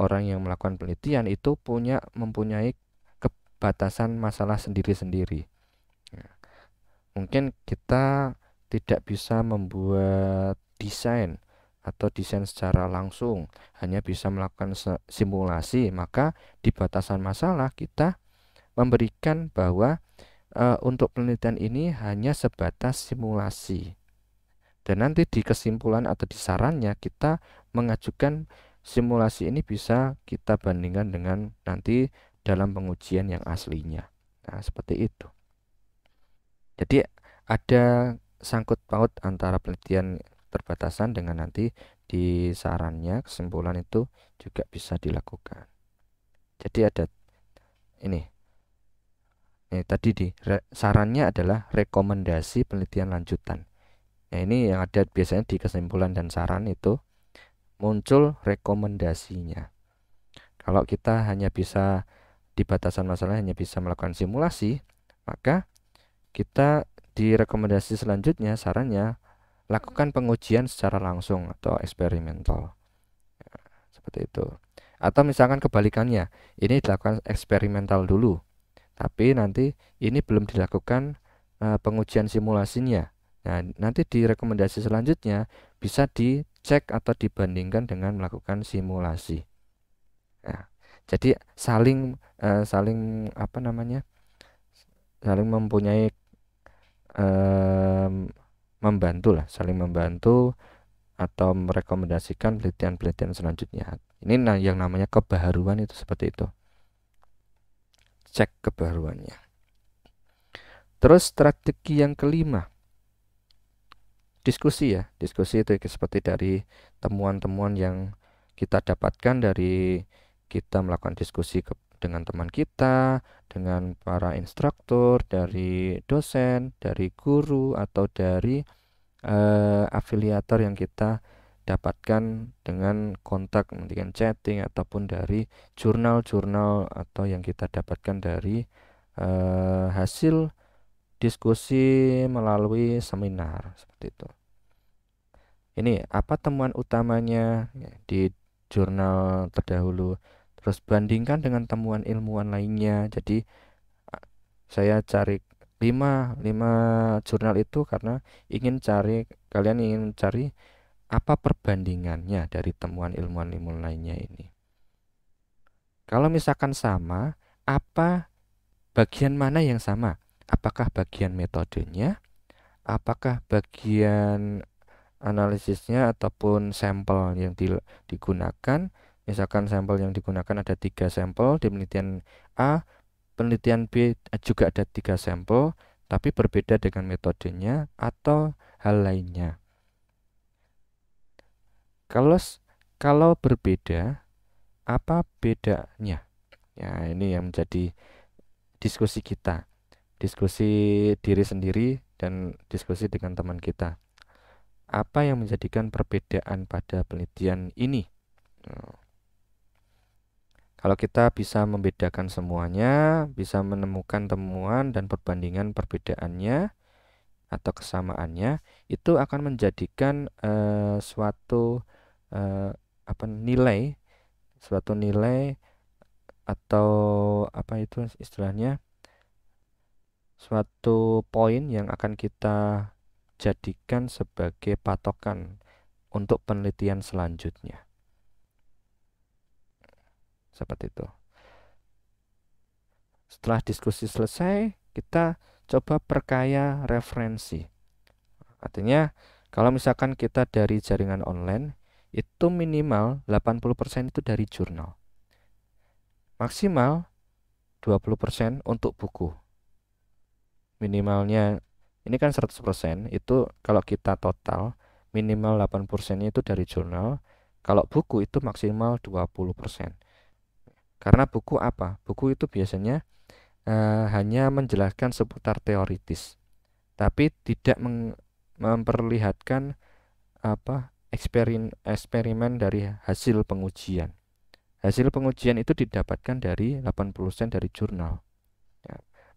orang yang melakukan penelitian itu punya mempunyai kebatasan masalah sendiri-sendiri. Ya. mungkin kita tidak bisa membuat desain atau desain secara langsung, hanya bisa melakukan simulasi, maka di batasan masalah kita memberikan bahwa e, untuk penelitian ini hanya sebatas simulasi. Dan nanti di kesimpulan atau di sarannya kita mengajukan simulasi ini bisa kita bandingkan dengan nanti dalam pengujian yang aslinya. Nah, seperti itu. Jadi ada sangkut paut antara penelitian terbatasan dengan nanti di sarannya kesimpulan itu juga bisa dilakukan. Jadi ada ini. Ini tadi di sarannya adalah rekomendasi penelitian lanjutan. Nah, ini yang ada biasanya di kesimpulan dan saran itu muncul rekomendasinya. Kalau kita hanya bisa di batasan masalah hanya bisa melakukan simulasi, maka kita di rekomendasi selanjutnya sarannya lakukan pengujian secara langsung atau eksperimental. Ya, seperti itu. Atau misalkan kebalikannya, ini dilakukan eksperimental dulu. Tapi nanti ini belum dilakukan eh, pengujian simulasinya. Nah, nanti di rekomendasi selanjutnya bisa di dicek atau dibandingkan dengan melakukan simulasi. Nah, jadi saling uh, saling apa namanya? saling mempunyai uh, membantu lah, saling membantu atau merekomendasikan penelitian-penelitian selanjutnya. Ini yang namanya kebaharuan itu seperti itu. Cek kebaruannya. Terus strategi yang kelima, diskusi ya diskusi itu seperti dari temuan-temuan yang kita dapatkan dari kita melakukan diskusi ke, dengan teman kita dengan para instruktur dari dosen dari guru atau dari uh, afiliator yang kita dapatkan dengan kontak dengan chatting ataupun dari jurnal-jurnal atau yang kita dapatkan dari uh, hasil diskusi melalui seminar seperti itu. Ini apa temuan utamanya di jurnal terdahulu, terus bandingkan dengan temuan ilmuwan lainnya. Jadi saya cari 5 5 jurnal itu karena ingin cari kalian ingin cari apa perbandingannya dari temuan ilmuwan ilmu lainnya ini. Kalau misalkan sama, apa bagian mana yang sama? apakah bagian metodenya, apakah bagian analisisnya ataupun sampel yang digunakan. Misalkan sampel yang digunakan ada tiga sampel di penelitian A, penelitian B juga ada tiga sampel, tapi berbeda dengan metodenya atau hal lainnya. Kalau kalau berbeda, apa bedanya? Ya, ini yang menjadi diskusi kita diskusi diri sendiri dan diskusi dengan teman kita. Apa yang menjadikan perbedaan pada penelitian ini? Nah, kalau kita bisa membedakan semuanya, bisa menemukan temuan dan perbandingan perbedaannya atau kesamaannya, itu akan menjadikan uh, suatu uh, apa nilai, suatu nilai atau apa itu istilahnya suatu poin yang akan kita jadikan sebagai patokan untuk penelitian selanjutnya. Seperti itu. Setelah diskusi selesai, kita coba perkaya referensi. Artinya, kalau misalkan kita dari jaringan online, itu minimal 80% itu dari jurnal. Maksimal 20% untuk buku minimalnya ini kan 100% itu kalau kita total minimal 8% itu dari jurnal kalau buku itu maksimal 20% karena buku apa? buku itu biasanya e, hanya menjelaskan seputar teoritis tapi tidak memperlihatkan apa eksperimen, eksperimen dari hasil pengujian hasil pengujian itu didapatkan dari 80% dari jurnal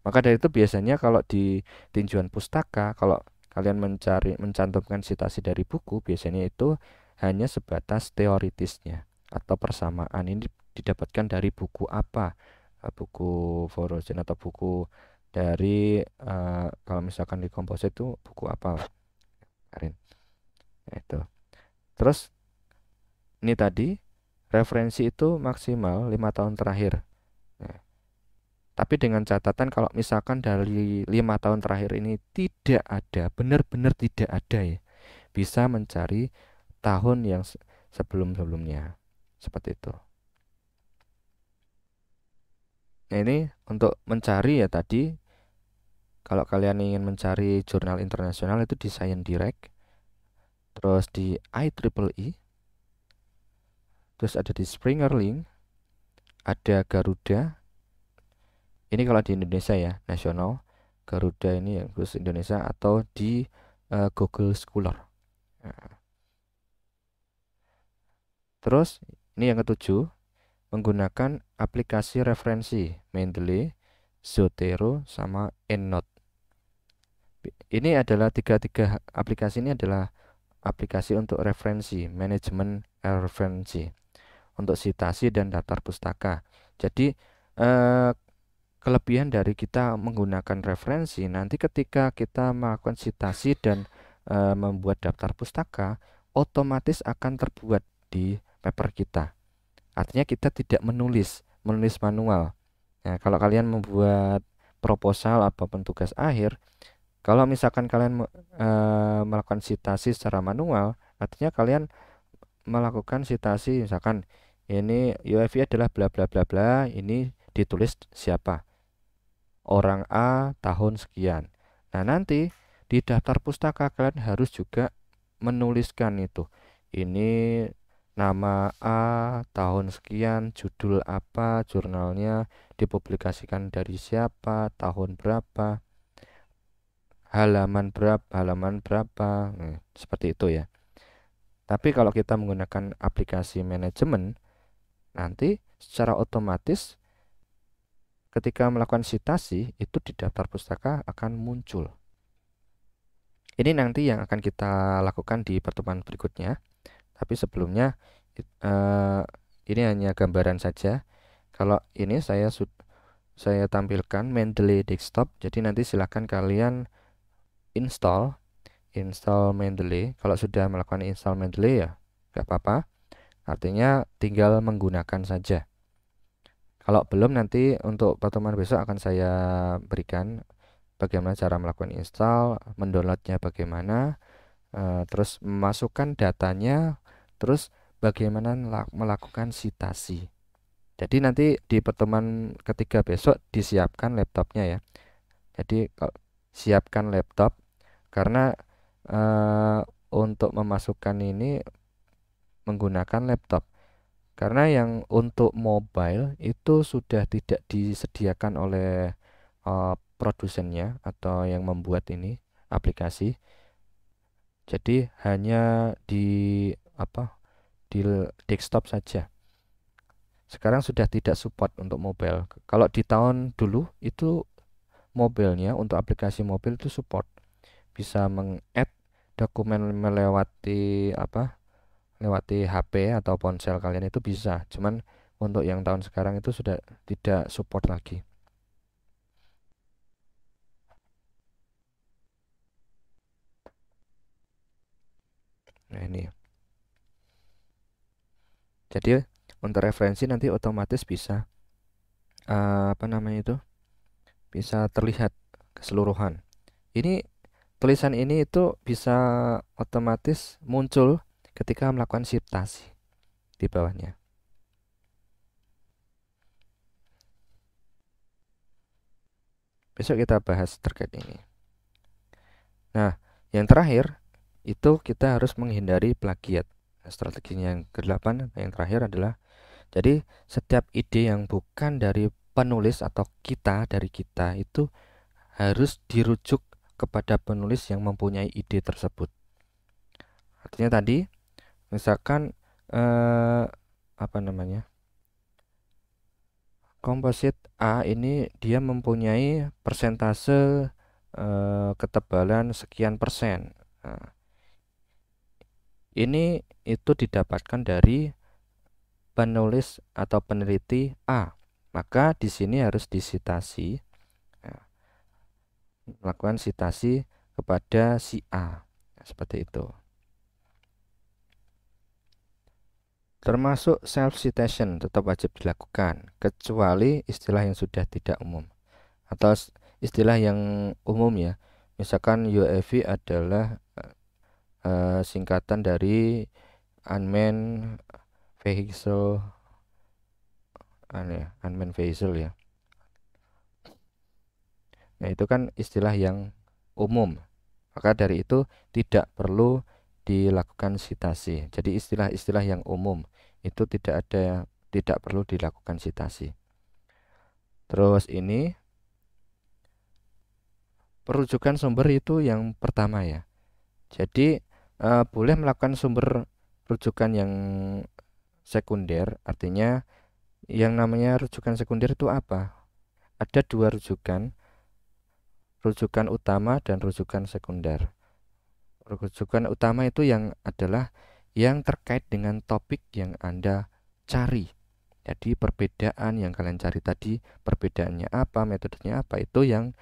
maka dari itu biasanya kalau di tinjuan pustaka, kalau kalian mencari mencantumkan sitasi dari buku, biasanya itu hanya sebatas teoritisnya atau persamaan ini didapatkan dari buku apa? Eh, buku Vorosin atau buku dari uh, kalau misalkan di komposit itu buku apa? Karin. Nah, itu. Terus ini tadi referensi itu maksimal lima tahun terakhir tapi dengan catatan kalau misalkan dari lima tahun terakhir ini tidak ada, benar-benar tidak ada ya, bisa mencari tahun yang sebelum-sebelumnya seperti itu. Nah, ini untuk mencari ya tadi kalau kalian ingin mencari jurnal internasional itu di Science Direct terus di IEEE e, terus ada di Springer Link ada Garuda ini kalau di Indonesia ya nasional Garuda ini yang khusus Indonesia atau di uh, Google Scholar nah. terus ini yang ketujuh menggunakan aplikasi referensi Mendeley Zotero sama EndNote ini adalah tiga-tiga aplikasi ini adalah aplikasi untuk referensi manajemen referensi untuk citasi dan daftar pustaka jadi eh, kelebihan dari kita menggunakan referensi nanti ketika kita melakukan citasi dan e, membuat daftar pustaka otomatis akan terbuat di paper kita artinya kita tidak menulis menulis manual nah kalau kalian membuat proposal atau tugas akhir kalau misalkan kalian e, melakukan citasi secara manual artinya kalian melakukan citasi misalkan ini UFI adalah bla bla bla bla ini ditulis siapa orang A tahun sekian. Nah, nanti di daftar pustaka kalian harus juga menuliskan itu. Ini nama A, tahun sekian, judul apa, jurnalnya dipublikasikan dari siapa, tahun berapa, halaman berapa, halaman berapa, nah, seperti itu ya. Tapi kalau kita menggunakan aplikasi manajemen, nanti secara otomatis ketika melakukan sitasi itu di daftar pustaka akan muncul. Ini nanti yang akan kita lakukan di pertemuan berikutnya. Tapi sebelumnya eh, ini hanya gambaran saja. Kalau ini saya saya tampilkan Mendeley Desktop. Jadi nanti silakan kalian install install Mendeley. Kalau sudah melakukan install Mendeley ya nggak apa-apa. Artinya tinggal menggunakan saja. Kalau belum nanti untuk pertemuan besok akan saya berikan bagaimana cara melakukan install, mendownloadnya bagaimana, uh, terus memasukkan datanya, terus bagaimana melakukan sitasi. Jadi nanti di pertemuan ketiga besok disiapkan laptopnya ya. Jadi siapkan laptop karena uh, untuk memasukkan ini menggunakan laptop karena yang untuk mobile itu sudah tidak disediakan oleh uh, produsennya atau yang membuat ini aplikasi jadi hanya di apa di desktop saja sekarang sudah tidak support untuk mobile kalau di tahun dulu itu mobilnya untuk aplikasi mobil itu support bisa meng-add dokumen melewati apa lewati HP atau ponsel kalian itu bisa cuman untuk yang tahun sekarang itu sudah tidak support lagi nah ini jadi untuk referensi nanti otomatis bisa uh, apa namanya itu bisa terlihat keseluruhan ini tulisan ini itu bisa otomatis muncul ketika melakukan shiftasi di bawahnya. Besok kita bahas terkait ini. Nah, yang terakhir itu kita harus menghindari plagiat. Nah, strateginya yang ke-8 nah, yang terakhir adalah jadi setiap ide yang bukan dari penulis atau kita dari kita itu harus dirujuk kepada penulis yang mempunyai ide tersebut. Artinya tadi misalkan eh, apa namanya komposit A ini dia mempunyai persentase eh, ketebalan sekian persen nah, ini itu didapatkan dari penulis atau peneliti A maka di sini harus disitasi nah, melakukan sitasi kepada si A seperti itu Termasuk self citation tetap wajib dilakukan kecuali istilah yang sudah tidak umum atau istilah yang umum ya. Misalkan UAV adalah uh, singkatan dari unmanned vehicle aneh ya, unmanned vehicle ya. Nah, itu kan istilah yang umum. Maka dari itu tidak perlu dilakukan sitasi. Jadi istilah-istilah yang umum itu tidak ada tidak perlu dilakukan sitasi. Terus ini perujukan sumber itu yang pertama ya. Jadi eh, boleh melakukan sumber rujukan yang sekunder, artinya yang namanya rujukan sekunder itu apa? Ada dua rujukan, rujukan utama dan rujukan sekunder. Rujukan utama itu yang adalah yang terkait dengan topik yang Anda cari. Jadi perbedaan yang kalian cari tadi, perbedaannya apa, metodenya apa, itu yang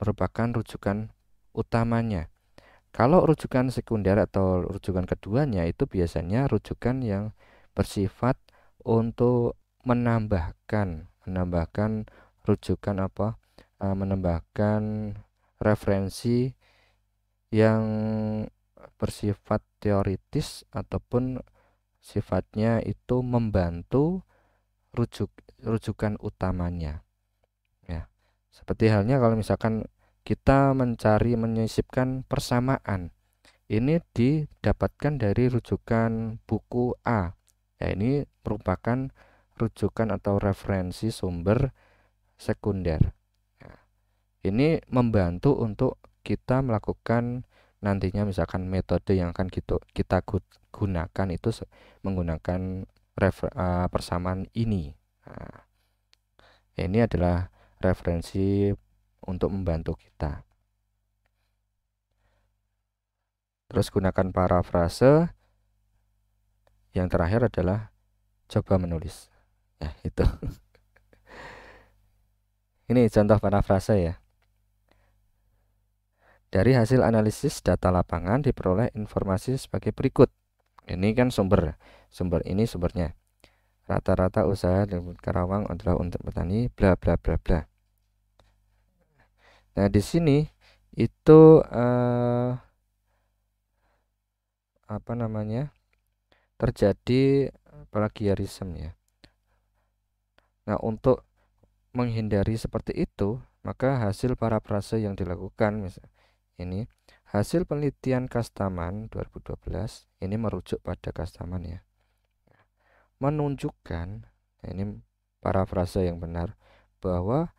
merupakan rujukan utamanya. Kalau rujukan sekunder atau rujukan keduanya itu biasanya rujukan yang bersifat untuk menambahkan, menambahkan rujukan apa, eh, menambahkan referensi yang bersifat teoritis ataupun sifatnya itu membantu rujuk rujukan utamanya. Ya. Seperti halnya kalau misalkan kita mencari menyisipkan persamaan. Ini didapatkan dari rujukan buku A. Ya, ini merupakan rujukan atau referensi sumber sekunder. Ya. Ini membantu untuk kita melakukan nantinya misalkan metode yang akan gitu, kita kita gunakan itu menggunakan refer, uh, persamaan ini. Nah, ini adalah referensi untuk membantu kita. Terus gunakan parafrase. Yang terakhir adalah coba menulis. Ya, itu. ini contoh parafrase ya. Dari hasil analisis data lapangan diperoleh informasi sebagai berikut. Ini kan sumber, sumber ini sumbernya. Rata-rata usaha di Karawang adalah untuk petani, bla bla bla bla. Nah di sini itu eh, apa namanya terjadi plagiarisme ya. Nah untuk menghindari seperti itu maka hasil para prase yang dilakukan misalnya ini hasil penelitian Kastaman 2012 ini merujuk pada Kastaman ya menunjukkan ini parafrase yang benar bahwa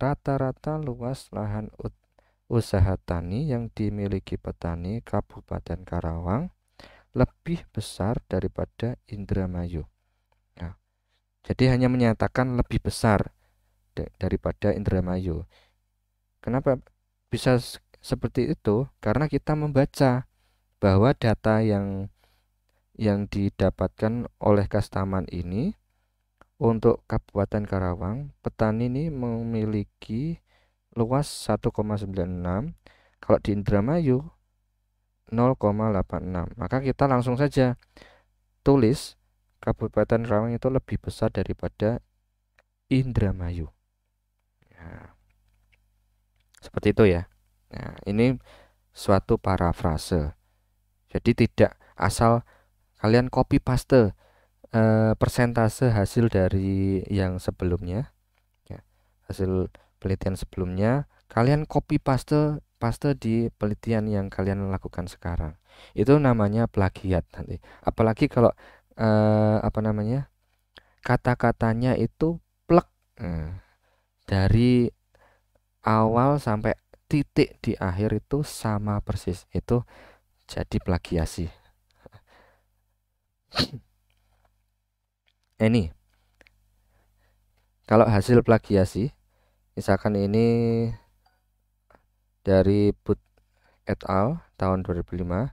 rata-rata luas lahan usaha tani yang dimiliki petani Kabupaten Karawang lebih besar daripada Indramayu. Nah, jadi hanya menyatakan lebih besar daripada Indramayu. Kenapa bisa seperti itu karena kita membaca bahwa data yang yang didapatkan oleh Kastaman ini untuk Kabupaten Karawang, petani ini memiliki luas 1,96, kalau di Indramayu 0,86. Maka kita langsung saja tulis Kabupaten Karawang itu lebih besar daripada Indramayu. Ya. Seperti itu ya. Nah, ini suatu parafrase. Jadi tidak asal kalian copy paste eh, persentase hasil dari yang sebelumnya, ya, hasil penelitian sebelumnya, kalian copy paste paste di penelitian yang kalian lakukan sekarang. Itu namanya plagiat nanti. Apalagi kalau eh, apa namanya kata-katanya itu plek eh, dari awal sampai titik di akhir itu sama persis itu jadi plagiasi ini kalau hasil plagiasi misalkan ini dari Put et al tahun 2005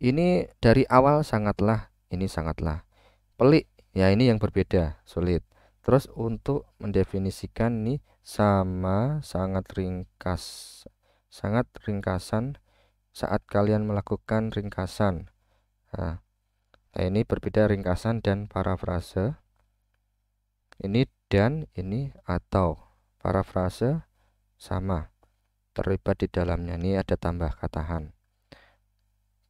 ini dari awal sangatlah ini sangatlah pelik ya ini yang berbeda sulit Terus untuk mendefinisikan ini sama sangat ringkas. Sangat ringkasan saat kalian melakukan ringkasan. Nah, nah, ini berbeda ringkasan dan parafrase. Ini dan ini atau parafrase sama terlibat di dalamnya ini ada tambah katahan.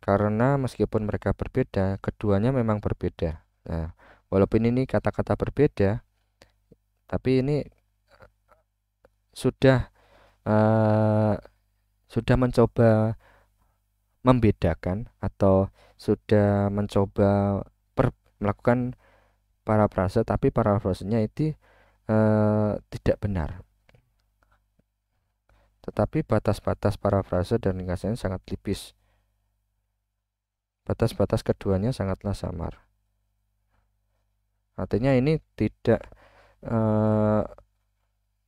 karena meskipun mereka berbeda keduanya memang berbeda nah walaupun ini kata-kata berbeda tapi ini sudah uh, sudah mencoba membedakan atau sudah mencoba per, melakukan parafrase tapi parafrasenya itu uh, tidak benar tetapi batas-batas parafrase dan ringkasannya sangat tipis batas-batas keduanya sangatlah samar artinya ini tidak eh,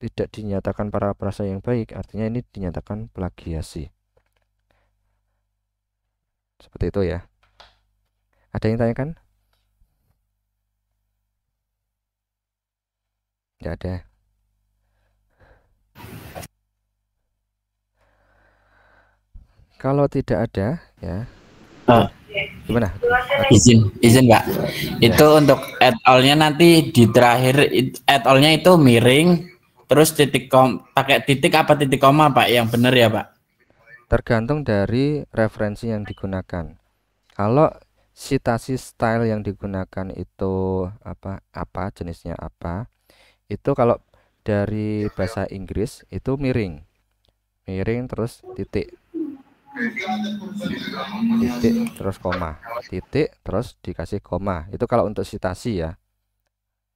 tidak dinyatakan para perasa yang baik artinya ini dinyatakan plagiasi seperti itu ya ada yang tanyakan tidak ada kalau tidak ada ya Oh. gimana izin izin yeah.
itu untuk at allnya nanti di terakhir at allnya itu miring terus titik kom pakai titik apa titik koma pak yang benar ya pak tergantung
dari referensi yang digunakan kalau citasi style yang digunakan itu apa apa jenisnya apa itu kalau dari bahasa Inggris itu miring miring terus titik titik terus koma titik terus dikasih koma itu kalau untuk sitasi ya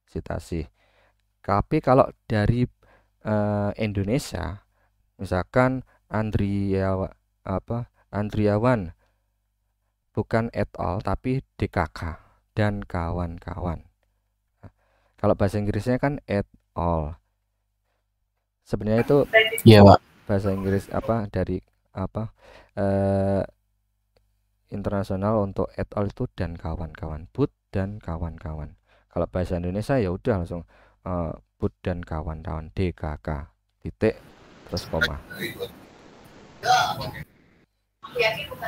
sitasi tapi kalau dari uh, Indonesia misalkan Andriawa apa Andriawan bukan et al tapi DKK dan kawan-kawan kalau bahasa Inggrisnya kan et al sebenarnya itu ya, bahasa Inggris apa dari apa Eh, internasional untuk et al itu dan kawan-kawan but dan kawan-kawan kalau bahasa Indonesia ya udah langsung uh, eh, but dan kawan-kawan DKK titik terus koma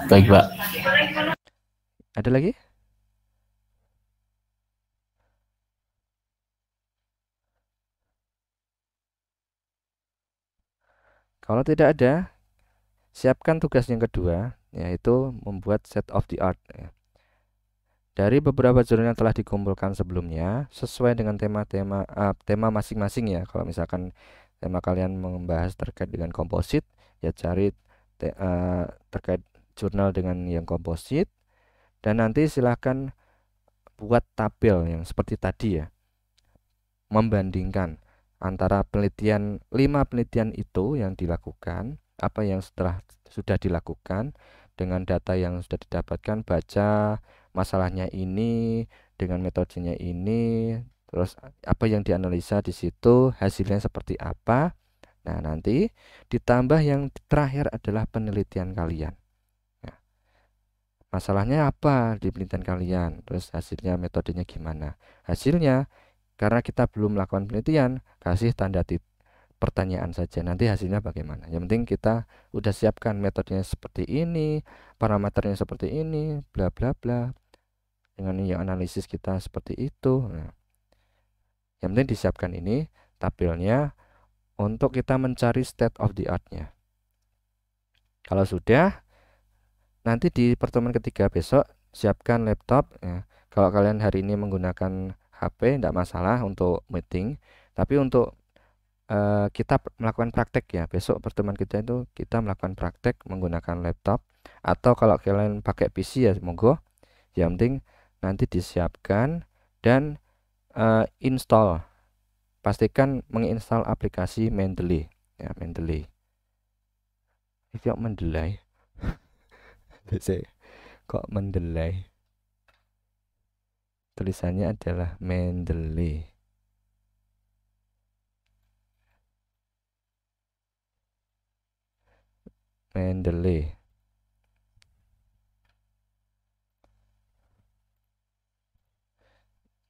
baik pak ada lagi Kalau tidak ada, Siapkan tugas yang kedua, yaitu membuat set of the art. Ya. Dari beberapa jurnal yang telah dikumpulkan sebelumnya, sesuai dengan tema-tema eh, tema masing-masing ya. Kalau misalkan tema kalian membahas terkait dengan komposit, ya cari te, uh, terkait jurnal dengan yang komposit. Dan nanti silahkan buat tabel yang seperti tadi ya. Membandingkan antara penelitian lima penelitian itu yang dilakukan apa yang setelah sudah dilakukan dengan data yang sudah didapatkan baca masalahnya ini dengan metodenya ini terus apa yang dianalisa di situ hasilnya seperti apa nah nanti ditambah yang terakhir adalah penelitian kalian nah, masalahnya apa di penelitian kalian terus hasilnya metodenya gimana hasilnya karena kita belum melakukan penelitian kasih tanda titik pertanyaan saja nanti hasilnya bagaimana yang penting kita udah siapkan metodenya seperti ini parameternya seperti ini bla bla bla dengan yang analisis kita seperti itu nah, yang penting disiapkan ini tabelnya untuk kita mencari state of the art nya kalau sudah nanti di pertemuan ketiga besok siapkan laptop ya. kalau kalian hari ini menggunakan HP tidak masalah untuk meeting tapi untuk Eh, kita melakukan praktek ya besok pertemuan kita itu kita melakukan praktek menggunakan laptop atau kalau kalian pakai PC ya monggo yang penting nanti disiapkan dan uh, install pastikan menginstal aplikasi Mendeley ya Mendeley itu mendelai kok mendelai tulisannya adalah Mendeley Mendeley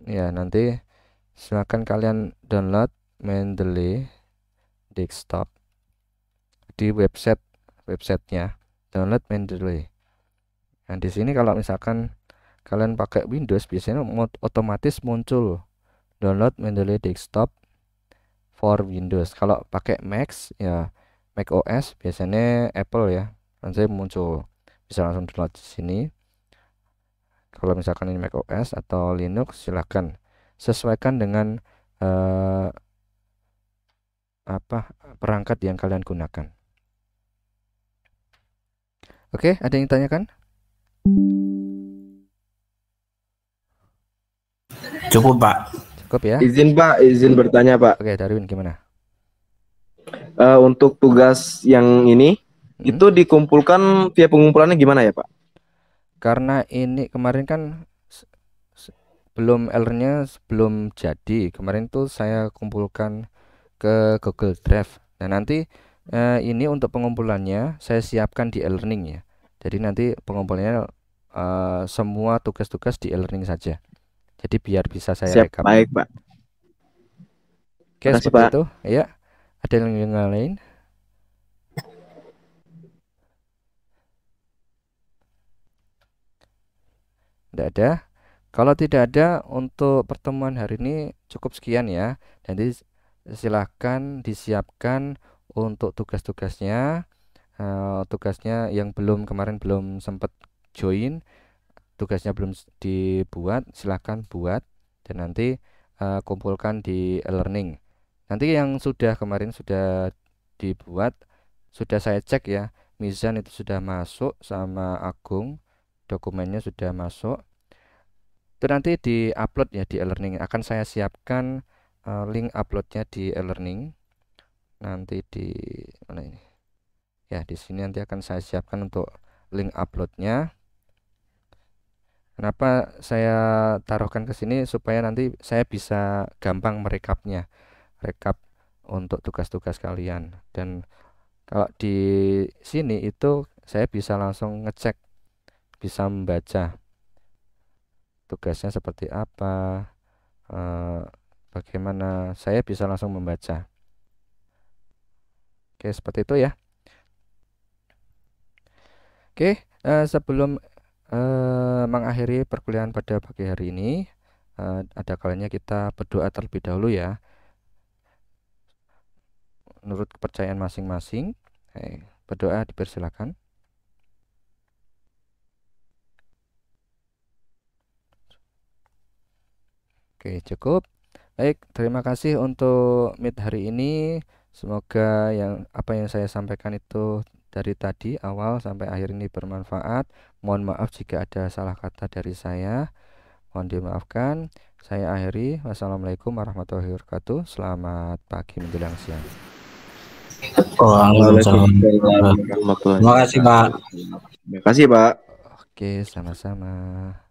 ya nanti silakan kalian download Mendeley desktop di website websitenya download Mendeley Dan nah, di sini kalau misalkan kalian pakai Windows biasanya otomatis muncul download Mendeley desktop for Windows kalau pakai Mac ya Mac biasanya Apple ya dan saya muncul bisa langsung download di sini kalau misalkan ini macOS atau Linux silahkan sesuaikan dengan eh, apa perangkat yang kalian gunakan oke ada yang tanyakan cukup pak cukup ya izin pak izin
bertanya pak oke Darwin gimana uh, untuk tugas yang ini hmm. itu dikumpulkan via pengumpulannya gimana ya Pak?
Karena ini kemarin kan belum L-nya belum jadi. Kemarin tuh saya kumpulkan ke Google Drive. Dan nah, nanti eh, ini untuk pengumpulannya saya siapkan di e-learning ya. Jadi nanti pengumpulannya eh, semua tugas-tugas di e-learning saja. Jadi biar bisa saya Siap, rekam Baik, Pak. Oke, seperti itu. Ya. Ada yang lain? Tidak ada. Kalau tidak ada untuk pertemuan hari ini cukup sekian ya. Nanti silahkan disiapkan untuk tugas-tugasnya. Uh, tugasnya yang belum kemarin belum sempat join, tugasnya belum dibuat, silahkan buat dan nanti uh, kumpulkan di e learning nanti yang sudah kemarin sudah dibuat sudah saya cek ya Mizan itu sudah masuk sama Agung dokumennya sudah masuk itu nanti di upload ya di e-learning akan saya siapkan eh, link uploadnya di e-learning nanti di mana ini ya di sini nanti akan saya siapkan untuk link uploadnya kenapa saya taruhkan ke sini supaya nanti saya bisa gampang merekapnya rekap untuk tugas-tugas kalian dan kalau di sini itu saya bisa langsung ngecek bisa membaca tugasnya seperti apa eh, bagaimana saya bisa langsung membaca oke seperti itu ya oke eh, sebelum eh, mengakhiri perkuliahan pada pagi hari ini ada kalanya kita berdoa terlebih dahulu ya menurut kepercayaan masing-masing. Eh, berdoa dipersilakan. Oke, cukup. Baik, terima kasih untuk meet hari ini. Semoga yang apa yang saya sampaikan itu dari tadi awal sampai akhir ini bermanfaat. Mohon maaf jika ada salah kata dari saya. Mohon dimaafkan. Saya akhiri. Wassalamualaikum warahmatullahi wabarakatuh. Selamat pagi menjelang siang.
Waalaikumsalam. Terima kasih Pak. Terima kasih Pak.
Oke, sama-sama.